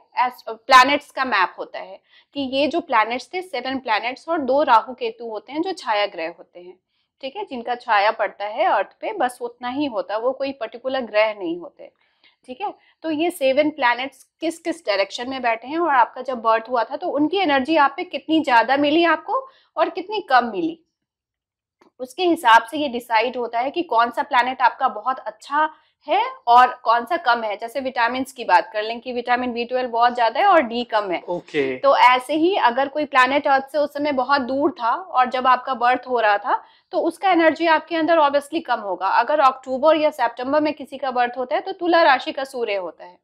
प्लैनेट्स का मैप होता है कि ये जो प्लैनेट्स थे सेवन प्लैनेट्स और दो राहु केतु होते हैं जो छाया ग्रह होते हैं ठीक है जिनका छाया पड़ता है अर्थ पे बस उतना ही होता है वो कोई पर्टिकुलर ग्रह नहीं होते ठीक है तो ये सेवन प्लैनेट्स किस किस डायरेक्शन में बैठे हैं और आपका जब बर्थ हुआ था तो उनकी एनर्जी आप पे कितनी ज़्यादा मिली आपको और कितनी कम मिली उसके हिसाब से ये डिसाइड होता है कि कौन सा प्लानट आपका बहुत अच्छा है और कौन सा कम है जैसे विटामिन की बात कर लें कि विटामिन बी ट्वेल्व बहुत ज्यादा है और डी कम है ओके okay. तो ऐसे ही अगर कोई प्लानट अर्थ से उस समय बहुत दूर था और जब आपका बर्थ हो रहा था तो उसका एनर्जी आपके अंदर ऑब्वियसली कम होगा अगर अक्टूबर या सेप्टेम्बर में किसी का बर्थ होता है तो तुला राशि का सूर्य होता है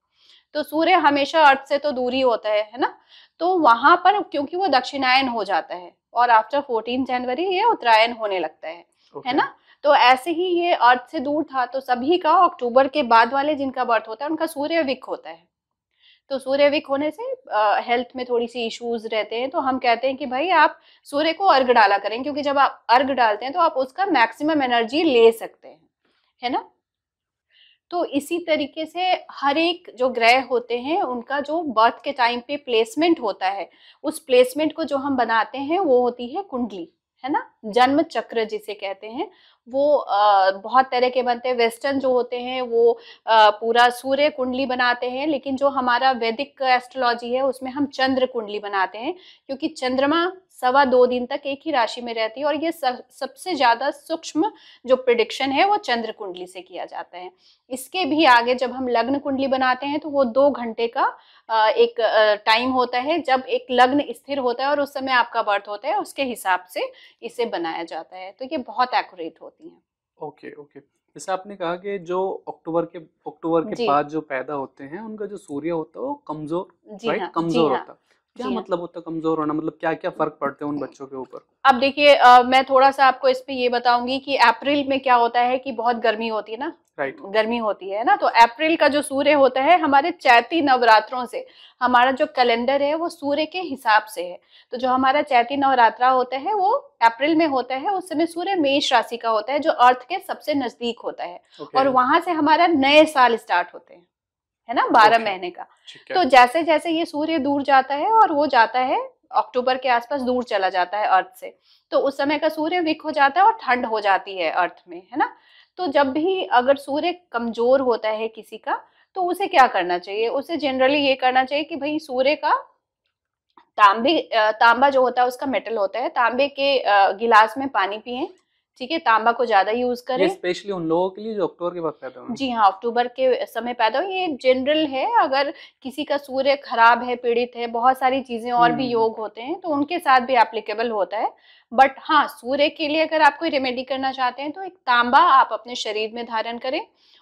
तो सूर्य हमेशा अर्थ से तो दूरी होता है है ना तो वहां पर क्योंकि वो दक्षिणायन हो जाता है और आफ्टर फोर्टीन जनवरी ये उत्तरायण होने लगता है okay. है ना तो ऐसे ही ये अर्थ से दूर था तो सभी का अक्टूबर के बाद वाले जिनका बर्थ होता है उनका सूर्य विक होता है तो सूर्य विक होने से हेल्थ में थोड़ी सी इश्यूज रहते हैं तो हम कहते हैं कि भाई आप सूर्य को अर्घ डाला करें क्योंकि जब आप अर्घ डालते हैं तो आप उसका मैक्सिमम एनर्जी ले सकते हैं है ना तो इसी तरीके से हर एक जो ग्रह होते हैं उनका जो बर्थ के टाइम पे प्लेसमेंट होता है उस प्लेसमेंट को जो हम बनाते हैं वो होती है कुंडली है ना जन्म चक्र जिसे कहते हैं वो आ, बहुत तरह के बनते हैं वेस्टर्न जो होते हैं वो आ, पूरा सूर्य कुंडली बनाते हैं लेकिन जो हमारा वैदिक एस्ट्रोलॉजी है उसमें हम चंद्र कुंडली बनाते हैं क्योंकि चंद्रमा सवा दो दिन तक एक ही राशि में रहती है और ये सब, सबसे ज़्यादा सूक्ष्म जो प्रिडिक्शन है वो चंद्र कुंडली से किया जाता है इसके भी आगे जब हम लग्न कुंडली बनाते हैं तो वो दो घंटे का एक टाइम होता है जब एक लग्न स्थिर होता है और उस समय आपका बर्थ होता है उसके हिसाब से इसे बनाया जाता है तो ये बहुत एक्यूरेट होती है ओके ओके जैसे आपने कहा कि जो अक्टूबर के अक्टूबर के बाद जो पैदा होते हैं उनका जो सूर्य होता है वो कमजोर राइट हाँ, कमजोर हाँ। होता है क्या मतलब होता कमजोर होना मतलब क्या क्या फर्क पड़ते हैं उन बच्चों के ऊपर अब देखिए मैं थोड़ा सा आपको इस पे ये बताऊंगी कि अप्रैल में क्या होता है कि बहुत गर्मी होती है ना राइट right. गर्मी होती है ना तो अप्रैल का जो सूर्य होता है हमारे चैती नवरात्रों से हमारा जो कैलेंडर है वो सूर्य के हिसाब से है तो जो हमारा चैती नवरात्रा होता है वो अप्रैल में होता है उस समय सूर्य मेष राशि का होता है जो अर्थ के सबसे नजदीक होता है okay. और वहां से हमारा नए साल स्टार्ट होते हैं है ना बारह okay. महीने का तो जैसे जैसे ये सूर्य दूर जाता है और वो जाता है अक्टूबर के आसपास दूर चला जाता है अर्थ से तो उस समय का सूर्य विक हो जाता है और ठंड हो जाती है अर्थ में है ना तो जब भी अगर सूर्य कमजोर होता है किसी का तो उसे क्या करना चाहिए उसे जनरली ये करना चाहिए कि भाई सूर्य का तांबे तांबा जो होता है उसका मेटल होता है तांबे के गिलास में पानी पिए ठीक है तांबा को ज्यादा यूज करें स्पेशली उन लोगों के लिए जो अक्टूबर के वक्त पैदा हो जी हाँ अक्टूबर के समय पैदा हो ये जनरल है अगर किसी का सूर्य खराब है पीड़ित है बहुत सारी चीजें और भी हम्म। योग होते हैं तो उनके साथ भी एप्लीकेबल होता है बट हाँ सूर्य के लिए अगर आप कोई रेमेडी करना चाहते हैं तो एक तांबा आप अपने शरीर में धारण करें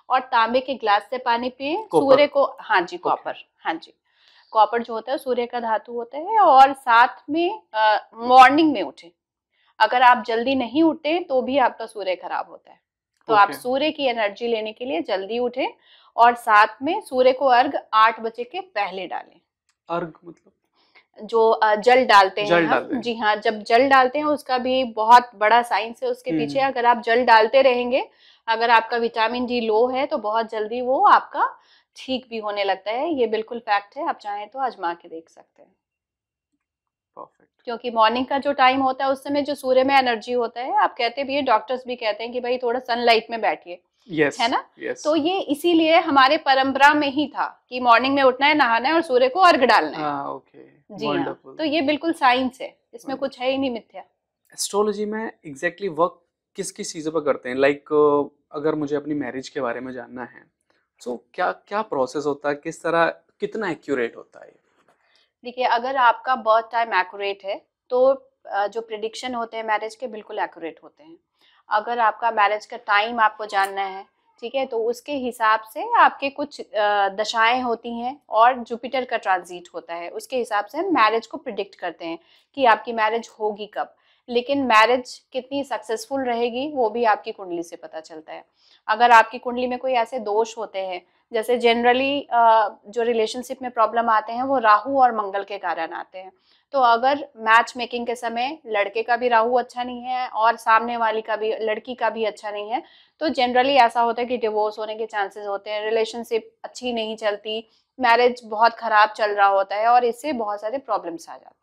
और तांबे के ग्लास से पानी पिए सूर्य को हाँ जी कॉपर हाँ जी कॉपर जो होता है सूर्य का धातु होता है और साथ में मॉर्निंग में उठे अगर आप जल्दी नहीं उठते तो भी आपका सूर्य खराब होता है तो okay. आप सूर्य की एनर्जी लेने के लिए जल्दी उठें और साथ में सूर्य को अर्घ आठ बजे के पहले डालें अर्घ मतलब जो जल डालते हैं जल हम जी हाँ जब जल डालते हैं उसका भी बहुत बड़ा साइंस है उसके हम्म, पीछे हम्म। अगर आप जल डालते रहेंगे अगर आपका विटामिन डी लो है तो बहुत जल्दी वो आपका ठीक भी होने लगता है ये बिल्कुल फैक्ट है आप चाहें तो आजमा के देख सकते हैं क्योंकि मॉर्निंग का जो टाइम होता है उस समय जो सूर्य में एनर्जी होता है आप कहते भी है डॉक्टर्स भी कहते हैं कि भाई थोड़ा सनलाइट में बैठिए yes, है ना yes. तो ये इसीलिए हमारे परंपरा में ही था कि मॉर्निंग में उठना है नहाना है और सूर्य को अर्घ डालना है ah, okay. जी हाँ तो ये बिल्कुल साइंस है इसमें कुछ है ही नहीं मिथ्या एस्ट्रोलॉजी में एग्जैक्टली वर्क किस किस चीज़ों पर करते हैं लाइक like, अगर मुझे अपनी मैरिज के बारे में जानना है तो क्या क्या प्रोसेस होता है किस तरह कितना एक्यूरेट होता है देखिए अगर आपका बर्थ टाइम एक्यूरेट है तो जो प्रिडिक्शन होते हैं मैरिज के बिल्कुल एक्यूरेट होते हैं अगर आपका मैरिज का टाइम आपको जानना है ठीक है तो उसके हिसाब से आपके कुछ दशाएं होती हैं और जुपिटर का ट्रांजिट होता है उसके हिसाब से हम मैरिज को प्रिडिक्ट करते हैं कि आपकी मैरिज होगी कब लेकिन मैरिज कितनी सक्सेसफुल रहेगी वो भी आपकी कुंडली से पता चलता है अगर आपकी कुंडली में कोई ऐसे दोष होते हैं जैसे जनरली जो रिलेशनशिप में प्रॉब्लम आते हैं वो राहु और मंगल के कारण आते हैं तो अगर मैच मेकिंग के समय लड़के का भी राहु अच्छा नहीं है और सामने वाली का भी लड़की का भी अच्छा नहीं है तो जनरली ऐसा होता है कि डिवोर्स होने के चांसेस होते हैं रिलेशनशिप अच्छी नहीं चलती मैरिज बहुत ख़राब चल रहा होता है और इससे बहुत सारे प्रॉब्लम्स आ जाते हैं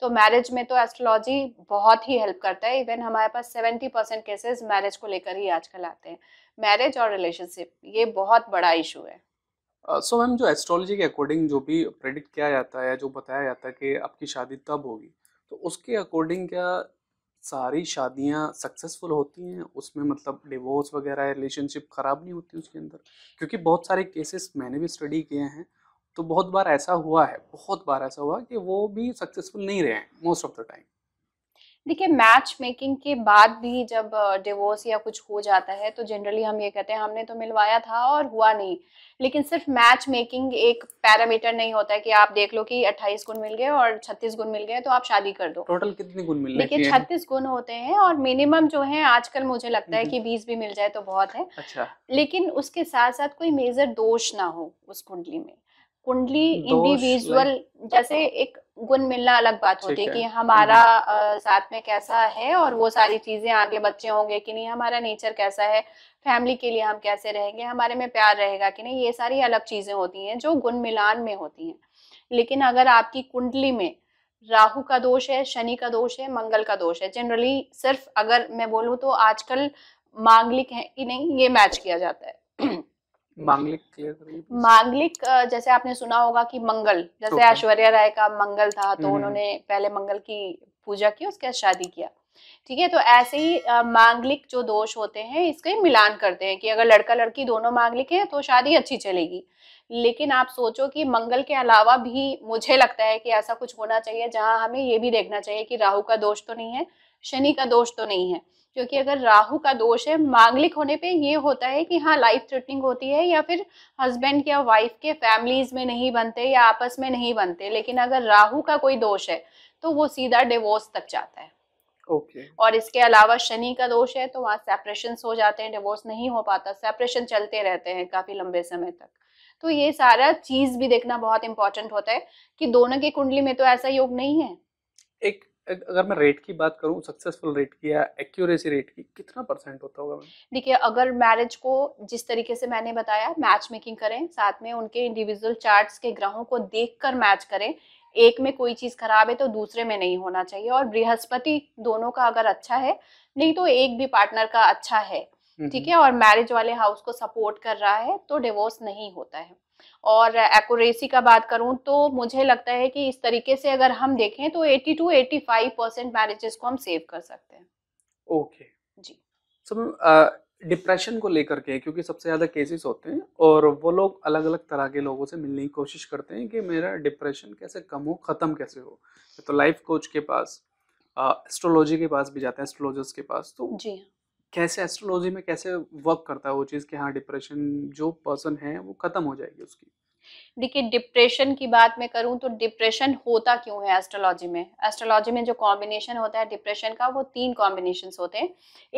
तो मैरिज में तो एस्ट्रोलॉजी बहुत ही हेल्प करता है इवन हमारे पास सेवेंटी परसेंट केसेज मैरिज को लेकर ही आजकल आते हैं मैरिज और रिलेशनशिप ये बहुत बड़ा इशू है सो uh, मैम so, जो एस्ट्रोलॉजी के अकॉर्डिंग जो भी प्रेडिक्ट किया जाता है जो बताया जाता है कि आपकी शादी तब होगी तो उसके अकॉर्डिंग क्या सारी शादियां सक्सेसफुल होती हैं उसमें मतलब डिवोर्स वगैरह रिलेशनशिप ख़राब नहीं होती उसके अंदर क्योंकि बहुत सारे केसेस मैंने भी स्टडी किए हैं तो बहुत बार ऐसा हुआ है बहुत बार ऐसा हुआ कि वो भी सक्सेसफुल नहीं रहे हैं मोस्ट ऑफ द टाइम देखिए मैच मेकिंग के बाद भी जब डिवोर्स या कुछ हो जाता है तो जनरली हम ये कहते हैं हमने तो मिलवाया था और हुआ नहीं लेकिन सिर्फ मैच मेकिंग एक पैरामीटर नहीं होता है कि आप देख लो कि 28 गुण मिल गए और 36 गुण मिल गए तो आप शादी कर दो टोटल कितने गुण मिल देखिए छत्तीस गुण होते हैं और मिनिमम जो है आजकल मुझे लगता है हम्म। कि बीस भी मिल जाए तो बहुत है अच्छा लेकिन उसके साथ साथ कोई मेजर दोष ना हो उस कुंडली में कुंडली इंडिविजुअल जैसे एक गुण मिलना अलग बात होती है कि हमारा हम्म। साथ में कैसा है और वो सारी चीजें आगे बच्चे होंगे कि नहीं हमारा नेचर कैसा है फैमिली के लिए हम कैसे रहेंगे हमारे में प्यार रहेगा कि नहीं ये सारी अलग चीजें होती हैं जो गुण मिलान में होती हैं लेकिन अगर आपकी कुंडली में राहु का दोष है शनि का दोष है मंगल का दोष है जनरली सिर्फ अगर मैं बोलूँ तो आजकल मांगलिक है कि नहीं ये मैच किया जाता है मांगलिक मांगलिक जैसे आपने सुना होगा कि मंगल जैसे ऐश्वर्या राय का मंगल था तो उन्होंने पहले मंगल की पूजा की उसके बाद शादी किया ठीक है तो ऐसे ही मांगलिक जो दोष होते हैं इसके मिलान करते हैं कि अगर लड़का लड़की दोनों मांगलिक है तो शादी अच्छी चलेगी लेकिन आप सोचो कि मंगल के अलावा भी मुझे लगता है कि ऐसा कुछ होना चाहिए जहां हमें ये भी देखना चाहिए कि राहु का दोष तो नहीं है शनि का दोष तो नहीं है क्योंकि अगर राहु का दोष है मांगलिक होने पे ये होता है कि हाँ लाइफ थ्रेटनिंग होती है या फिर हस्बैंड या वाइफ के फैमिलीज में नहीं बनते या आपस में नहीं बनते लेकिन अगर राहु का कोई दोष है तो वो सीधा डिवोर्स तक जाता है ओके okay. और इसके अलावा शनि का दोष है तो वहाँ सेपरेशन हो जाते हैं डिवोर्स नहीं हो पाता सेपरेशन चलते रहते हैं काफ़ी लंबे समय तक तो ये सारा चीज़ भी देखना बहुत इंपॉर्टेंट होता है कि दोनों की कुंडली में तो ऐसा योग नहीं है एक अगर मैं रेट की बात करूं सक्सेसफुल रेट की या एक्यूरेसी रेट की कितना परसेंट होता होगा देखिए अगर मैरिज को जिस तरीके से मैंने बताया मैच मेकिंग करें साथ में उनके इंडिविजुअल चार्ट्स के ग्रहों को देखकर मैच करें एक में कोई चीज़ खराब है तो दूसरे में नहीं होना चाहिए और बृहस्पति दोनों का अगर अच्छा है नहीं तो एक भी पार्टनर का अच्छा है हम्म, ठीक हम्म। है और मैरिज वाले हाउस को सपोर्ट कर रहा है तो डिवोर्स नहीं होता है और एक्यूरेसी का बात करूं तो मुझे लगता है कि इस तरीके से अगर हम देखें तो 80 टू 85 परसेंट मैरिजेस को हम सेव कर सकते हैं ओके जी सब डिप्रेशन को लेकर के क्योंकि सबसे ज़्यादा केसेस होते हैं और वो लोग अलग अलग तरह के लोगों से मिलने की कोशिश करते हैं कि मेरा डिप्रेशन कैसे कम हो ख़त्म कैसे हो तो लाइफ कोच के पास एस्ट्रोलॉजी के पास भी जाते हैं एस्ट्रोलॉजर्स के पास तो जी कैसे एस्ट्रोलॉजी में कैसे वर्क करता है वो चीज़ कि हाँ डिप्रेशन जो पर्सन है वो ख़त्म हो जाएगी उसकी देखिए डिप्रेशन की बात मैं करूं तो डिप्रेशन होता क्यों है एस्ट्रोलॉजी में एस्ट्रोलॉजी में जो कॉम्बिनेशन होता है डिप्रेशन का वो तीन कॉम्बिनेशन होते हैं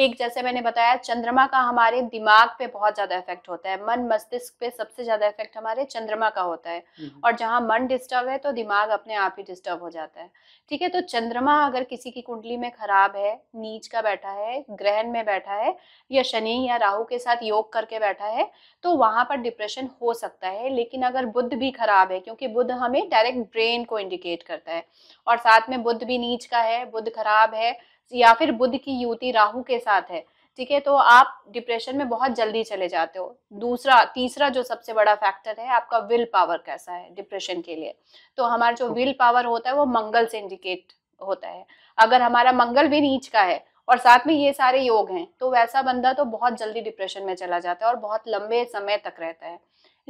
एक जैसे मैंने बताया चंद्रमा का हमारे दिमाग पे बहुत ज़्यादा इफेक्ट होता है मन मस्तिष्क पे सबसे ज़्यादा इफेक्ट हमारे चंद्रमा का होता है हम्म। और जहाँ मन डिस्टर्ब है तो दिमाग अपने आप ही डिस्टर्ब हो जाता है ठीक है तो चंद्रमा अगर किसी की कुंडली में खराब है नीच का बैठा है ग्रहण में बैठा है या शनि या राहु के साथ योग करके बैठा है तो वहां पर डिप्रेशन हो सकता है लेकिन अगर पर बुद्ध भी खराब है क्योंकि बुद्ध हमें डायरेक्ट ब्रेन को इंडिकेट करता है और साथ में बुद्ध भी नीच का है बुद्ध खराब है या फिर बुद्ध की युति राहु के साथ है ठीक है तो आप डिप्रेशन में बहुत जल्दी चले जाते हो दूसरा तीसरा जो सबसे बड़ा फैक्टर है आपका विल पावर कैसा है डिप्रेशन के लिए तो हमारा जो विल पावर होता है वो मंगल से इंडिकेट होता है अगर हमारा मंगल भी नीच का है और साथ में ये सारे योग हैं तो वैसा बंदा तो बहुत जल्दी डिप्रेशन में चला जाता है और बहुत लंबे समय तक रहता है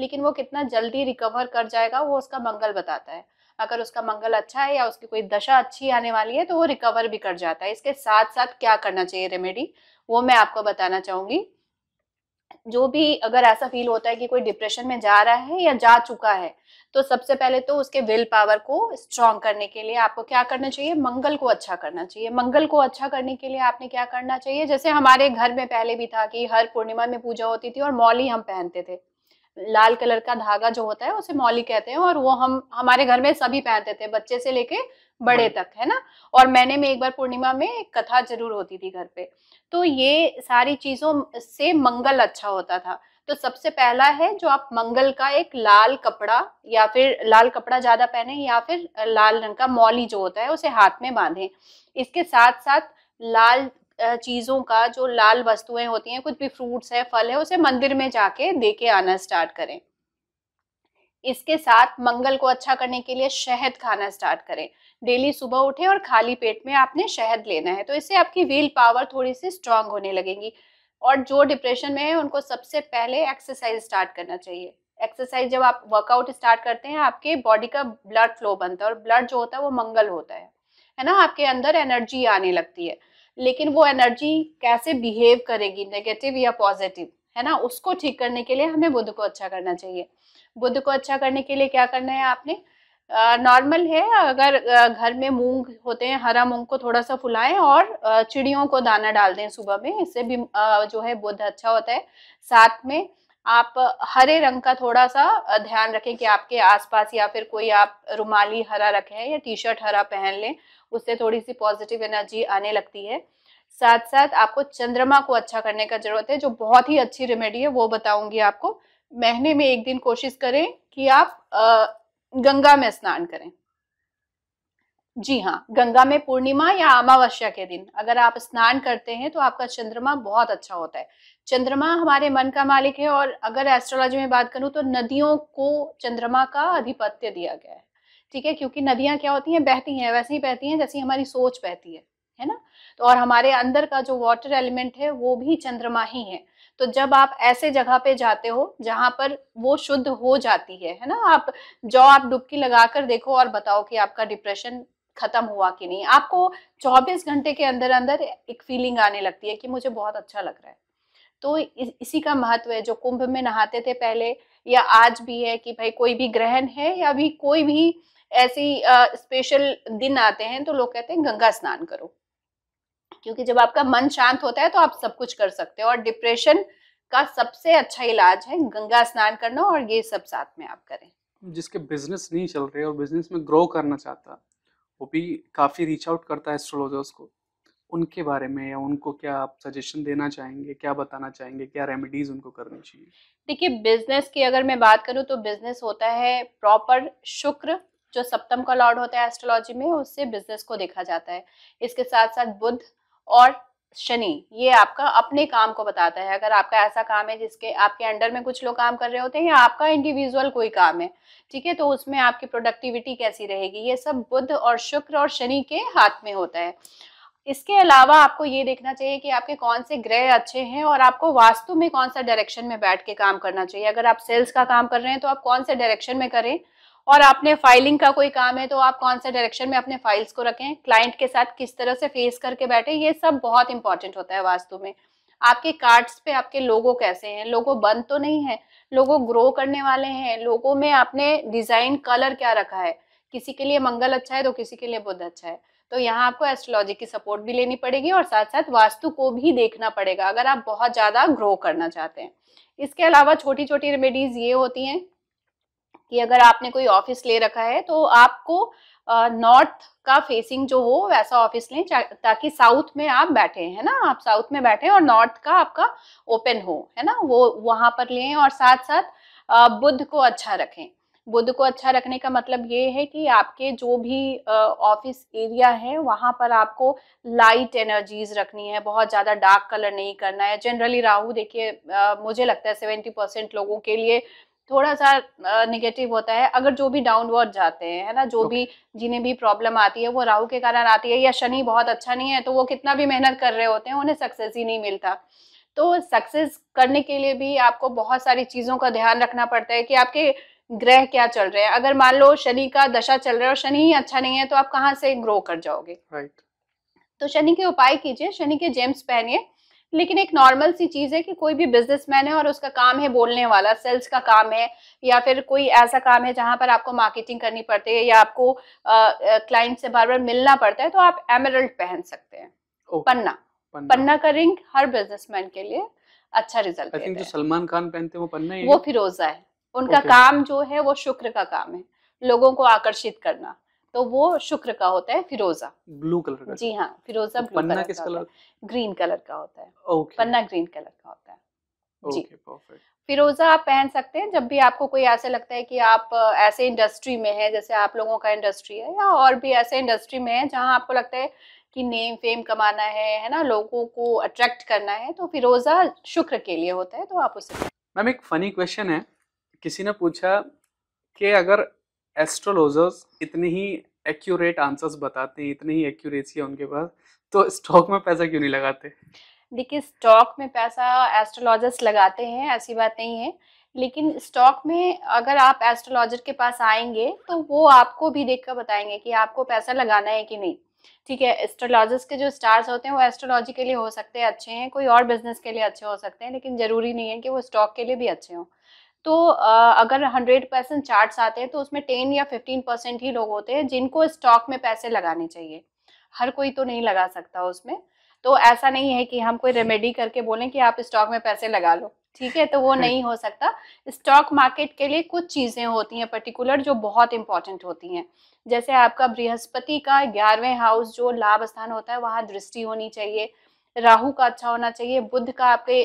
लेकिन वो कितना जल्दी रिकवर कर जाएगा वो उसका मंगल बताता है अगर उसका मंगल अच्छा है या उसकी कोई दशा अच्छी आने वाली है तो वो रिकवर भी कर जाता है इसके साथ साथ क्या करना चाहिए रेमेडी वो मैं आपको बताना चाहूंगी जो भी अगर ऐसा फील होता है कि कोई डिप्रेशन में जा रहा है या जा चुका है तो सबसे पहले तो उसके विल पावर को स्ट्रॉन्ग करने के लिए आपको क्या करना चाहिए मंगल को अच्छा करना चाहिए मंगल को अच्छा करने के लिए आपने क्या करना चाहिए जैसे हमारे घर में पहले भी था कि हर पूर्णिमा में पूजा होती थी और मौली हम पहनते थे लाल कलर का धागा जो होता है उसे मौली कहते हैं और वो हम हमारे घर में सभी पहनते थे बच्चे से लेके बड़े हाँ। तक है ना और मैंने में एक बार पूर्णिमा में कथा जरूर होती थी घर पे तो ये सारी चीजों से मंगल अच्छा होता था तो सबसे पहला है जो आप मंगल का एक लाल कपड़ा या फिर लाल कपड़ा ज्यादा पहने या फिर लाल रंग का मौली जो होता है उसे हाथ में बांधे इसके साथ साथ लाल चीज़ों का जो लाल वस्तुएं होती हैं कुछ भी फ्रूट्स है फल है उसे मंदिर में जाके दे के आना स्टार्ट करें इसके साथ मंगल को अच्छा करने के लिए शहद खाना स्टार्ट करें डेली सुबह उठे और खाली पेट में आपने शहद लेना है तो इससे आपकी व्हील पावर थोड़ी सी स्ट्रांग होने लगेंगी और जो डिप्रेशन में है उनको सबसे पहले एक्सरसाइज स्टार्ट करना चाहिए एक्सरसाइज जब आप वर्कआउट स्टार्ट करते हैं आपके बॉडी का ब्लड फ्लो बनता है और ब्लड जो होता है वो मंगल होता है है ना आपके अंदर एनर्जी आने लगती है लेकिन वो एनर्जी कैसे बिहेव करेगी नेगेटिव या पॉजिटिव है ना उसको ठीक करने के लिए हमें बुद्ध को अच्छा करना चाहिए बुद्ध को अच्छा करने के लिए क्या करना है आपने नॉर्मल है अगर घर में मूंग होते हैं हरा मूंग को थोड़ा सा फुलाएं और चिड़ियों को दाना डाल दें सुबह में इससे भी जो है बुद्ध अच्छा होता है साथ में आप हरे रंग का थोड़ा सा ध्यान रखें कि आपके आसपास या फिर कोई आप रुमाली हरा रखें या टी शर्ट हरा पहन लें उससे थोड़ी सी पॉजिटिव एनर्जी आने लगती है साथ साथ आपको चंद्रमा को अच्छा करने का जरूरत है जो बहुत ही अच्छी रेमेडी है वो बताऊंगी आपको महीने में एक दिन कोशिश करें कि आप आ, गंगा में स्नान करें जी हाँ गंगा में पूर्णिमा या अमावस्या के दिन अगर आप स्नान करते हैं तो आपका चंद्रमा बहुत अच्छा होता है चंद्रमा हमारे मन का मालिक है और अगर एस्ट्रोलॉजी में बात करूं तो नदियों को चंद्रमा का आधिपत्य दिया गया है ठीक है क्योंकि नदियाँ क्या होती हैं बहती हैं वैसे ही बहती हैं जैसी हमारी सोच बहती है है ना तो और हमारे अंदर का जो वाटर एलिमेंट है वो भी चंद्रमा ही है तो जब आप ऐसे जगह पे जाते हो जहाँ पर वो शुद्ध हो जाती है है ना आप जो आप डुबकी लगा कर देखो और बताओ कि आपका डिप्रेशन खत्म हुआ कि नहीं आपको 24 घंटे के अंदर अंदर एक फीलिंग आने लगती है कि मुझे बहुत अच्छा लग रहा है तो इस, इसी का महत्व है जो कुंभ में नहाते थे पहले या आज भी है कि भाई कोई भी ग्रहण है या भी कोई भी ऐसी स्पेशल दिन आते हैं तो लोग कहते हैं गंगा स्नान करो क्योंकि जब आपका मन शांत होता है तो आप सब कुछ कर सकते हो और डिप्रेशन का सबसे अच्छा इलाज है गंगा स्नान करना और ये सब साथ में आप करें जिसके बिजनेस नहीं चल रहे और बिजनेस में ग्रो करना चाहता वो भी काफ़ी रीच आउट करता है एस्ट्रोलॉजर्स को उनके बारे में या उनको क्या आप सजेशन देना चाहेंगे क्या बताना चाहेंगे क्या रेमेडीज उनको करनी चाहिए देखिए बिजनेस की अगर मैं बात करूँ तो बिजनेस होता है प्रॉपर शुक्र जो सप्तम का लॉर्ड होता है एस्ट्रोलॉजी में उससे बिजनेस को देखा जाता है इसके साथ साथ बुद्ध और शनि ये आपका अपने काम को बताता है अगर आपका ऐसा काम है जिसके आपके अंडर में कुछ लोग काम कर रहे होते हैं या आपका इंडिविजुअल कोई काम है ठीक है तो उसमें आपकी प्रोडक्टिविटी कैसी रहेगी ये सब बुद्ध और शुक्र और शनि के हाथ में होता है इसके अलावा आपको ये देखना चाहिए कि आपके कौन से ग्रह अच्छे हैं और आपको वास्तु में कौन सा डायरेक्शन में बैठ के काम करना चाहिए अगर आप सेल्स का काम कर रहे हैं तो आप कौन से डायरेक्शन में करें और आपने फाइलिंग का कोई काम है तो आप कौन से डायरेक्शन में अपने फाइल्स को रखें क्लाइंट के साथ किस तरह से फेस करके बैठे ये सब बहुत इंपॉर्टेंट होता है वास्तु में आपके कार्ड्स पे आपके लोगों कैसे हैं लोगों बंद तो नहीं है लोगों ग्रो करने वाले हैं लोगों में आपने डिजाइन कलर क्या रखा है किसी के लिए मंगल अच्छा है तो किसी के लिए बुद्ध अच्छा है तो यहाँ आपको एस्ट्रोलॉजी की सपोर्ट भी लेनी पड़ेगी और साथ साथ वास्तु को भी देखना पड़ेगा अगर आप बहुत ज़्यादा ग्रो करना चाहते हैं इसके अलावा छोटी छोटी रेमेडीज ये होती हैं कि अगर आपने कोई ऑफिस ले रखा है तो आपको नॉर्थ का फेसिंग जो हो वैसा ऑफिस लें ताकि साउथ में आप बैठे है ना आप साउथ में बैठे और नॉर्थ का आपका ओपन हो है ना वो वहां पर लें और साथ साथ बुद्ध को अच्छा रखें बुद्ध को अच्छा रखने का मतलब ये है कि आपके जो भी ऑफिस एरिया है वहाँ पर आपको लाइट एनर्जीज रखनी है बहुत ज़्यादा डार्क कलर नहीं करना है जनरली राहु देखिए मुझे लगता है सेवेंटी परसेंट लोगों के लिए थोड़ा सा निगेटिव होता है अगर जो भी डाउनवर्ड जाते हैं है ना जो भी जिन्हें भी प्रॉब्लम आती है वो राहु के कारण आती है या शनि बहुत अच्छा नहीं है तो वो कितना भी मेहनत कर रहे होते हैं उन्हें सक्सेस ही नहीं मिलता तो सक्सेस करने के लिए भी आपको बहुत सारी चीज़ों का ध्यान रखना पड़ता है कि आपके ग्रह क्या चल रहे हैं अगर मान लो शनि का दशा चल रहा है और शनि ही अच्छा नहीं है तो आप कहाँ से ग्रो कर जाओगे right. तो शनि के उपाय कीजिए शनि के जेम्स पहनिए लेकिन एक नॉर्मल सी चीज़ है कि कोई भी बिजनेसमैन है और उसका काम है बोलने वाला सेल्स का काम है या फिर कोई ऐसा काम है जहाँ पर आपको मार्केटिंग करनी पड़ती है या आपको क्लाइंट से बार बार मिलना पड़ता है तो आप एमरल्ड पहन सकते हैं पन्ना पन्ना, पन्ना का रिंग हर बिजनेसमैन के लिए अच्छा रिजल्ट जो सलमान खान पहनते हैं वो पन्ना ही वो फिरोजा है उनका okay. काम जो है वो शुक्र का काम है लोगों को आकर्षित करना तो वो शुक्र का होता है फिरोजा ब्लू कलर का जी हाँ फिरोजा तो ब्लू पन्ना किस कलर ग्रीन कलर का होता है पन्ना ग्रीन कलर का होता है जी फिरोजा आप पहन सकते हैं जब भी आपको कोई ऐसे लगता है कि आप ऐसे इंडस्ट्री में है जैसे आप लोगों का इंडस्ट्री है या और भी ऐसे इंडस्ट्री में है जहाँ आपको लगता है कि नेम फेम कमाना है है ना लोगों को अट्रैक्ट करना है तो फिरोजा शुक्र के लिए होता है तो आप उसे मैम एक फनी क्वेश्चन है किसी ने पूछा कि अगर एस्ट्रोलॉजर्स इतने ही एक्यूरेट आंसर्स बताते हैं इतनी ही एक्यूरेसी है उनके पास तो स्टॉक में पैसा क्यों नहीं लगाते देखिए स्टॉक में पैसा एस्ट्रोलॉजर्स लगाते हैं ऐसी बात नहीं है लेकिन स्टॉक में अगर आप एस्ट्रोलॉजर के पास आएंगे तो वो आपको भी कर बताएंगे कि आपको पैसा लगाना है कि नहीं ठीक है एस्ट्रोलॉजर्स के जो स्टार्स होते हैं वो एस्ट्रोलॉजी के लिए हो सकते हैं अच्छे हैं कोई और बिजनेस के लिए अच्छे हो सकते हैं लेकिन ज़रूरी नहीं है कि वो स्टॉक के लिए भी अच्छे हों तो अगर हंड्रेड परसेंट चार्ट्स आते हैं तो उसमें टेन या फिफ्टीन परसेंट ही लोग होते हैं जिनको स्टॉक में पैसे लगाने चाहिए हर कोई तो नहीं लगा सकता उसमें तो ऐसा नहीं है कि हम कोई रेमेडी करके बोलें कि आप स्टॉक में पैसे लगा लो ठीक है तो वो नहीं हो सकता स्टॉक मार्केट के लिए कुछ चीज़ें होती हैं पर्टिकुलर जो बहुत इंपॉर्टेंट होती हैं जैसे आपका बृहस्पति का ग्यारहवें हाउस जो लाभ स्थान होता है वहाँ दृष्टि होनी चाहिए राहु का अच्छा होना चाहिए बुद्ध का आपके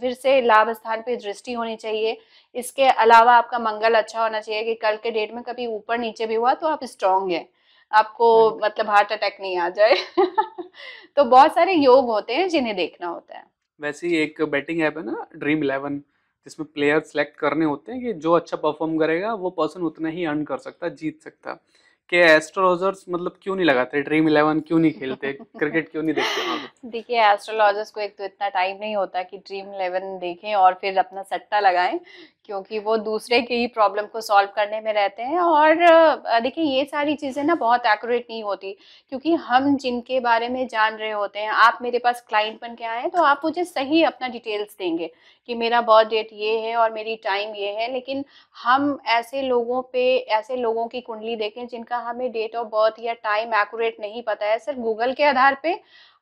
फिर से लाभ स्थान पे दृष्टि होनी चाहिए इसके अलावा आपका मंगल अच्छा होना चाहिए कि कल के डेट में कभी ऊपर नीचे भी हुआ तो आप स्ट्रांग हैं आपको मतलब हार्ट अटैक नहीं आ जाए तो बहुत सारे योग होते हैं जिन्हें देखना होता है वैसे ही एक बैटिंग ऐप है ना ड्रीम इलेवन जिसमें प्लेयर सेलेक्ट करने होते हैं कि जो अच्छा परफॉर्म करेगा वो पर्सन उतना ही अर्न कर सकता जीत सकता के एस्ट्रोलॉजर्स मतलब क्यों नहीं लगाते ड्रीम इलेवन क्यों नहीं खेलते क्रिकेट क्यों नहीं देखते देखिए एस्ट्रोलॉजर्स को एक तो इतना टाइम नहीं होता कि ड्रीम इलेवन देखें और फिर अपना सट्टा लगाएं क्योंकि वो दूसरे की ही प्रॉब्लम को सॉल्व करने में रहते हैं और देखिए ये सारी चीज़ें ना बहुत एक्यूरेट नहीं होती क्योंकि हम जिनके बारे में जान रहे होते हैं आप मेरे पास क्लाइंट बन के आए हैं तो आप मुझे सही अपना डिटेल्स देंगे कि मेरा बर्थ डेट ये है और मेरी टाइम ये है लेकिन हम ऐसे लोगों पे ऐसे लोगों की कुंडली देखें जिनका हमें डेट ऑफ बर्थ या टाइम एक्यूरेट नहीं पता है सिर्फ गूगल के आधार पर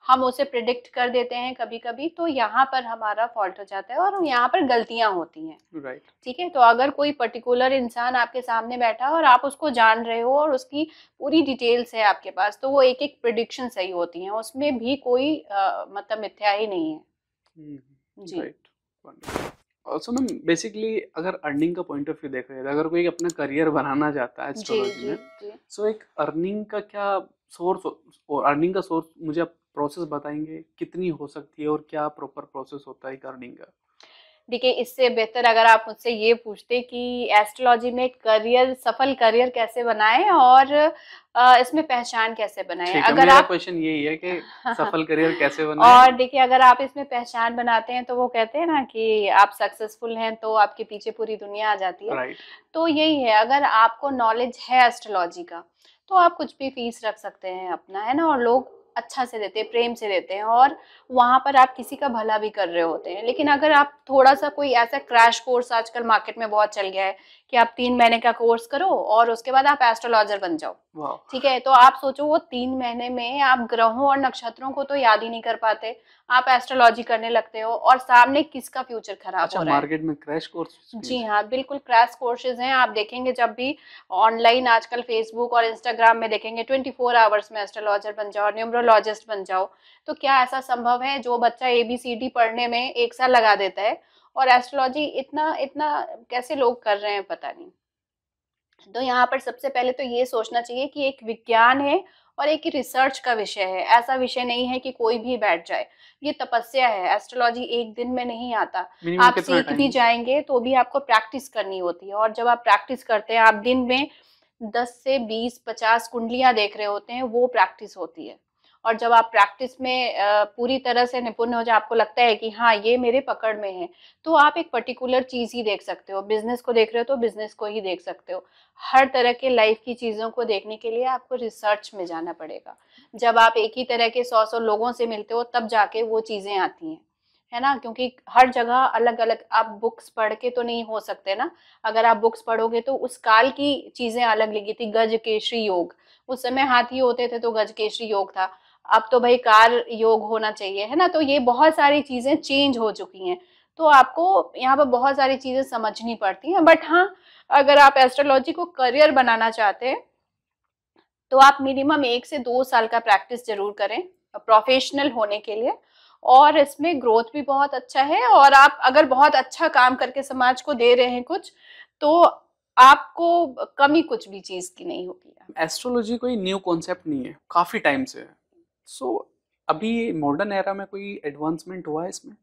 हम उसे प्रिडिक्ट कर देते हैं कभी कभी तो यहाँ पर हमारा फॉल्ट हो जाता है और यहाँ पर गलतियाँ होती हैं राइट right. ठीक है तो अगर कोई पर्टिकुलर इंसान आपके सामने बैठा है और आप उसको जान रहे हो और उसकी पूरी डिटेल्स है आपके पास तो वो एक एक प्रिडिक्शन सही होती हैं उसमें भी कोई आ, मतलब मिथ्या ही नहीं है hmm. जी right. ऑल्सो मैम बेसिकली अगर अर्निंग का पॉइंट ऑफ व्यू देखा जाए अगर कोई अपना करियर बनाना चाहता है एस्ट्रोलॉजी में सो so एक अर्निंग का क्या सोर्स और अर्निंग का सोर्स मुझे आप प्रोसेस बताएंगे कितनी हो सकती है और क्या प्रॉपर प्रोसेस होता है अर्निंग का देखिए इससे बेहतर अगर आप मुझसे ये पूछते कि एस्ट्रोलॉजी में करियर सफल करियर कैसे बनाएं और इसमें पहचान कैसे बनाएं अगर आप क्वेश्चन यही है कि सफल करियर कैसे बनाएं और देखिए अगर आप इसमें पहचान बनाते हैं तो वो कहते हैं ना कि आप सक्सेसफुल हैं तो आपके पीछे पूरी दुनिया आ जाती है तो यही है अगर आपको नॉलेज है एस्ट्रोलॉजी का तो आप कुछ भी फीस रख सकते हैं अपना है ना और लोग अच्छा से देते हैं प्रेम से देते हैं और वहाँ पर आप किसी का भला भी कर रहे होते हैं लेकिन अगर आप थोड़ा सा कोई ऐसा क्रैश कोर्स आजकल मार्केट में बहुत चल गया है कि आप तीन महीने का कोर्स करो और उसके बाद आप एस्ट्रोलॉजर बन जाओ ठीक है तो आप सोचो वो तीन महीने में आप ग्रहों और नक्षत्रों को तो याद ही नहीं कर पाते आप एस्ट्रोलॉजी करने लगते हो और सामने किसका फ्यूचर खराब अच्छा, हो रहा है मार्केट में क्रैश कोर्स जी हाँ बिल्कुल क्रैश कोर्सेज हैं आप देखेंगे जब भी ऑनलाइन आजकल फेसबुक और इंस्टाग्राम में देखेंगे ट्वेंटी फोर आवर्स में एस्ट्रोलॉजर बन जाओ न्यूमरोलॉजिस्ट बन जाओ तो क्या ऐसा संभव है जो बच्चा ए बी सी डी पढ़ने में एक साल लगा देता है और एस्ट्रोलॉजी इतना इतना कैसे लोग कर रहे हैं पता नहीं तो यहाँ पर सबसे पहले तो ये सोचना चाहिए कि एक विज्ञान है और एक रिसर्च का विषय है ऐसा विषय नहीं है कि कोई भी बैठ जाए ये तपस्या है एस्ट्रोलॉजी एक दिन में नहीं आता आप सीख भी जाएंगे तो भी आपको प्रैक्टिस करनी होती है और जब आप प्रैक्टिस करते हैं आप दिन में दस से बीस पचास कुंडलियां देख रहे होते हैं वो प्रैक्टिस होती है और जब आप प्रैक्टिस में पूरी तरह से निपुण हो जाए आपको लगता है कि हाँ ये मेरे पकड़ में है तो आप एक पर्टिकुलर चीज़ ही देख सकते हो बिजनेस को देख रहे हो तो बिजनेस को ही देख सकते हो हर तरह के लाइफ की चीज़ों को देखने के लिए आपको रिसर्च में जाना पड़ेगा जब आप एक ही तरह के सौ सौ लोगों से मिलते हो तब जाके वो चीज़ें आती हैं है ना क्योंकि हर जगह अलग अलग आप बुक्स पढ़ के तो नहीं हो सकते ना अगर आप बुक्स पढ़ोगे तो उस काल की चीज़ें अलग लगी थी गज केशरी योग उस समय हाथी होते थे तो गज केशरी योग था अब तो भाई कार योग होना चाहिए है ना तो ये बहुत सारी चीज़ें चेंज हो चुकी हैं तो आपको यहाँ पर बहुत सारी चीज़ें समझनी पड़ती हैं बट हाँ अगर आप एस्ट्रोलॉजी को करियर बनाना चाहते हैं तो आप मिनिमम एक से दो साल का प्रैक्टिस जरूर करें प्रोफेशनल होने के लिए और इसमें ग्रोथ भी बहुत अच्छा है और आप अगर बहुत अच्छा काम करके समाज को दे रहे हैं कुछ तो आपको कमी कुछ भी चीज़ की नहीं होगी एस्ट्रोलॉजी कोई न्यू कॉन्सेप्ट नहीं है काफ़ी टाइम से है सो अभी मॉडर्न एरा में कोई एडवांसमेंट हुआ है इसमें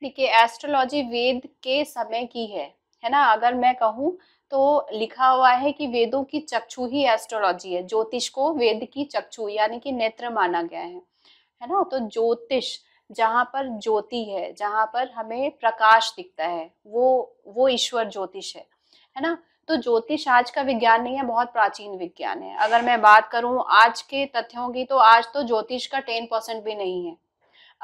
ठीक है एस्ट्रोलॉजी वेद के समय की है है ना अगर मैं कहूँ तो लिखा हुआ है कि वेदों की चक्षु ही एस्ट्रोलॉजी है ज्योतिष को वेद की चक्षु यानी कि नेत्र माना गया है है ना तो ज्योतिष जहाँ पर ज्योति है जहाँ पर हमें प्रकाश दिखता है वो वो ईश्वर ज्योतिष है है ना तो ज्योतिष आज का विज्ञान नहीं है बहुत प्राचीन विज्ञान है अगर मैं बात करूं आज के तथ्यों की तो आज तो ज्योतिष का टेन परसेंट भी नहीं है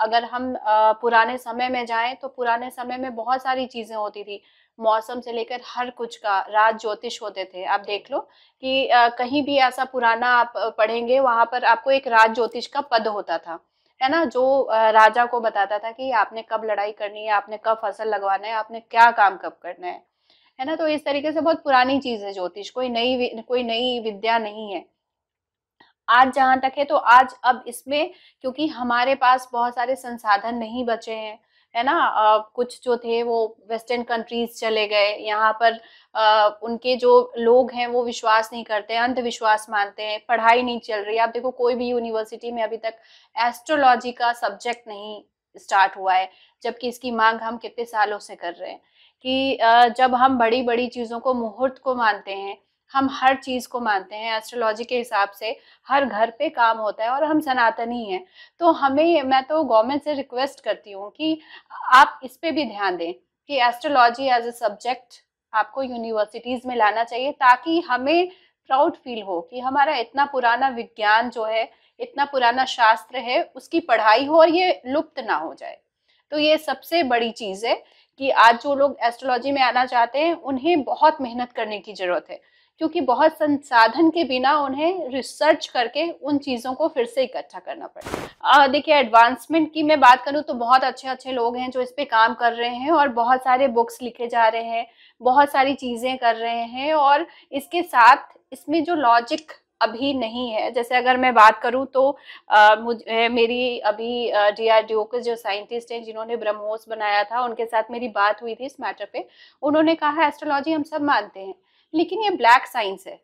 अगर हम पुराने समय में जाएं तो पुराने समय में बहुत सारी चीज़ें होती थी मौसम से लेकर हर कुछ का राज ज्योतिष होते थे आप देख लो कि कहीं भी ऐसा पुराना आप पढ़ेंगे वहां पर आपको एक राज ज्योतिष का पद होता था है ना जो राजा को बताता था कि आपने कब लड़ाई करनी है आपने कब फसल लगवाना है आपने क्या काम कब करना है है ना तो इस तरीके से बहुत पुरानी चीज है ज्योतिष कोई नई कोई नई विद्या नहीं है आज जहां तक है तो आज अब इसमें क्योंकि हमारे पास बहुत सारे संसाधन नहीं बचे हैं है ना आ, कुछ जो थे वो वेस्टर्न कंट्रीज चले गए यहाँ पर आ, उनके जो लोग हैं वो विश्वास नहीं करते अंधविश्वास मानते हैं पढ़ाई नहीं चल रही आप देखो कोई भी यूनिवर्सिटी में अभी तक एस्ट्रोलॉजी का सब्जेक्ट नहीं स्टार्ट हुआ है जबकि इसकी मांग हम कितने सालों से कर रहे हैं कि जब हम बड़ी बड़ी चीज़ों को मुहूर्त को मानते हैं हम हर चीज़ को मानते हैं एस्ट्रोलॉजी के हिसाब से हर घर पे काम होता है और हम सनातनी हैं तो हमें मैं तो गवर्नमेंट से रिक्वेस्ट करती हूँ कि आप इस पर भी ध्यान दें कि एस्ट्रोलॉजी एज ए सब्जेक्ट आपको यूनिवर्सिटीज़ में लाना चाहिए ताकि हमें प्राउड फील हो कि हमारा इतना पुराना विज्ञान जो है इतना पुराना शास्त्र है उसकी पढ़ाई हो और ये लुप्त ना हो जाए तो ये सबसे बड़ी चीज़ है कि आज जो लोग एस्ट्रोलॉजी में आना चाहते हैं उन्हें बहुत मेहनत करने की ज़रूरत है क्योंकि बहुत संसाधन के बिना उन्हें रिसर्च करके उन चीज़ों को फिर से इकट्ठा करना पड़ेगा देखिए एडवांसमेंट की मैं बात करूँ तो बहुत अच्छे अच्छे लोग हैं जो इस पर काम कर रहे हैं और बहुत सारे बुक्स लिखे जा रहे हैं बहुत सारी चीज़ें कर रहे हैं और इसके साथ इसमें जो लॉजिक अभी नहीं है जैसे अगर मैं बात करूं तो आ, मुझे मेरी अभी डीआरडीओ के जो साइंटिस्ट हैं जिन्होंने ब्रह्मोस बनाया था उनके साथ मेरी बात हुई थी इस मैटर पे उन्होंने कहा एस्ट्रोलॉजी हम सब मानते हैं लेकिन ये ब्लैक साइंस है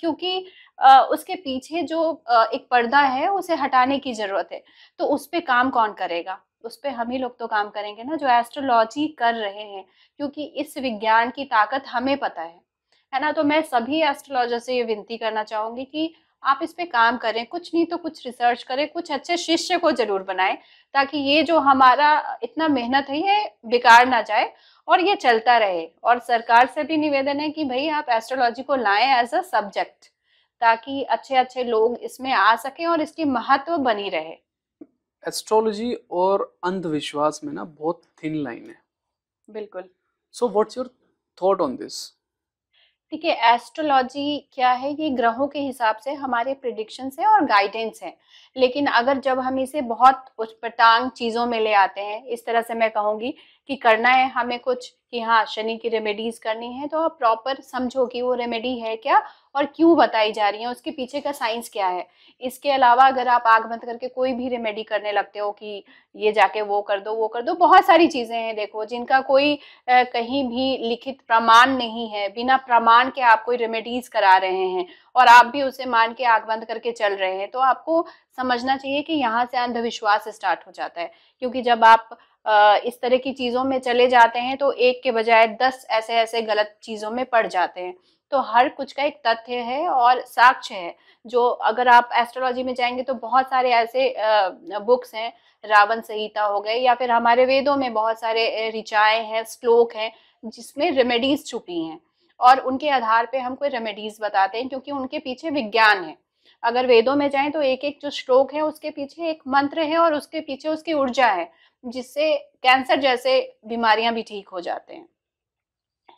क्योंकि आ, उसके पीछे जो आ, एक पर्दा है उसे हटाने की ज़रूरत है तो उस पर काम कौन करेगा उस पर हम ही लोग तो काम करेंगे ना जो एस्ट्रोलॉजी कर रहे हैं क्योंकि इस विज्ञान की ताकत हमें पता है है ना तो मैं सभी एस्ट्रोलॉजर से ये विनती करना चाहूँगी कि आप इस पे काम करें कुछ नहीं तो कुछ रिसर्च करें कुछ अच्छे शिष्य को जरूर बनाएं ताकि ये जो हमारा इतना मेहनत है ये बेकार ना जाए और ये चलता रहे और सरकार से भी निवेदन है कि भाई आप एस्ट्रोलॉजी को लाएं एज अ सब्जेक्ट ताकि अच्छे अच्छे लोग इसमें आ सकें और इसकी महत्व बनी रहे एस्ट्रोलॉजी और अंधविश्वास में ना बहुत थिन लाइन है बिल्कुल so what's your thought on this ठीक है एस्ट्रोलॉजी क्या है ये ग्रहों के हिसाब से हमारे प्रिडिक्शंस है और गाइडेंस है लेकिन अगर जब हम इसे बहुत उचपटांग चीज़ों में ले आते हैं इस तरह से मैं कहूँगी कि करना है हमें कुछ कि हाँ शनि की रेमेडीज करनी है तो आप प्रॉपर समझो कि वो रेमेडी है क्या और क्यों बताई जा रही है उसके पीछे का साइंस क्या है इसके अलावा अगर आप आग बंद करके कोई भी रेमेडी करने लगते हो कि ये जाके वो कर दो वो कर दो बहुत सारी चीज़ें हैं देखो जिनका कोई आ, कहीं भी लिखित प्रमाण नहीं है बिना प्रमाण के आप कोई रेमेडीज करा रहे हैं और आप भी उसे मान के आग बंद करके चल रहे हैं तो आपको समझना चाहिए कि यहाँ से अंधविश्वास स्टार्ट हो जाता है क्योंकि जब आप इस तरह की चीज़ों में चले जाते हैं तो एक के बजाय दस ऐसे ऐसे गलत चीज़ों में पड़ जाते हैं तो हर कुछ का एक तथ्य है और साक्ष्य है जो अगर आप एस्ट्रोलॉजी में जाएंगे तो बहुत सारे ऐसे बुक्स हैं रावण संहिता हो गए या फिर हमारे वेदों में बहुत सारे ऋचाएँ हैं श्लोक हैं जिसमें रेमेडीज़ छुपी हैं और उनके आधार पे हम कोई रेमेडीज़ बताते हैं क्योंकि उनके पीछे विज्ञान है अगर वेदों में जाएं तो एक एक जो श्लोक है उसके पीछे एक मंत्र है और उसके पीछे उसकी ऊर्जा है जिससे कैंसर जैसे बीमारियां भी ठीक हो जाते हैं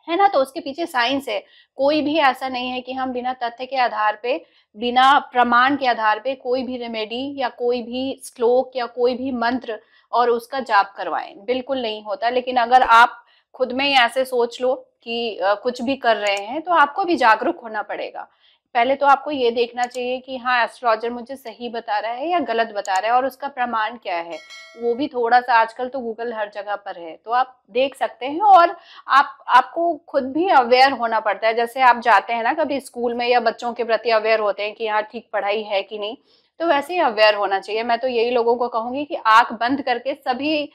है ना तो उसके पीछे साइंस है कोई भी ऐसा नहीं है कि हम बिना तथ्य के आधार पे बिना प्रमाण के आधार पे कोई भी रेमेडी या कोई भी श्लोक या कोई भी मंत्र और उसका जाप करवाएं बिल्कुल नहीं होता लेकिन अगर आप खुद में ही ऐसे सोच लो कि कुछ भी कर रहे हैं तो आपको भी जागरूक होना पड़ेगा पहले तो आपको ये देखना चाहिए कि हाँ एस्ट्रोलॉजर मुझे सही बता रहा है या गलत बता रहा है और उसका प्रमाण क्या है वो भी थोड़ा सा आजकल तो गूगल हर जगह पर है तो आप देख सकते हैं और आप आपको खुद भी अवेयर होना पड़ता है जैसे आप जाते हैं ना कभी स्कूल में या बच्चों के प्रति अवेयर होते हैं कि हाँ ठीक पढ़ाई है कि नहीं तो वैसे ही अवेयर होना चाहिए मैं तो यही लोगों को कहूँगी कि आँख बंद करके सभी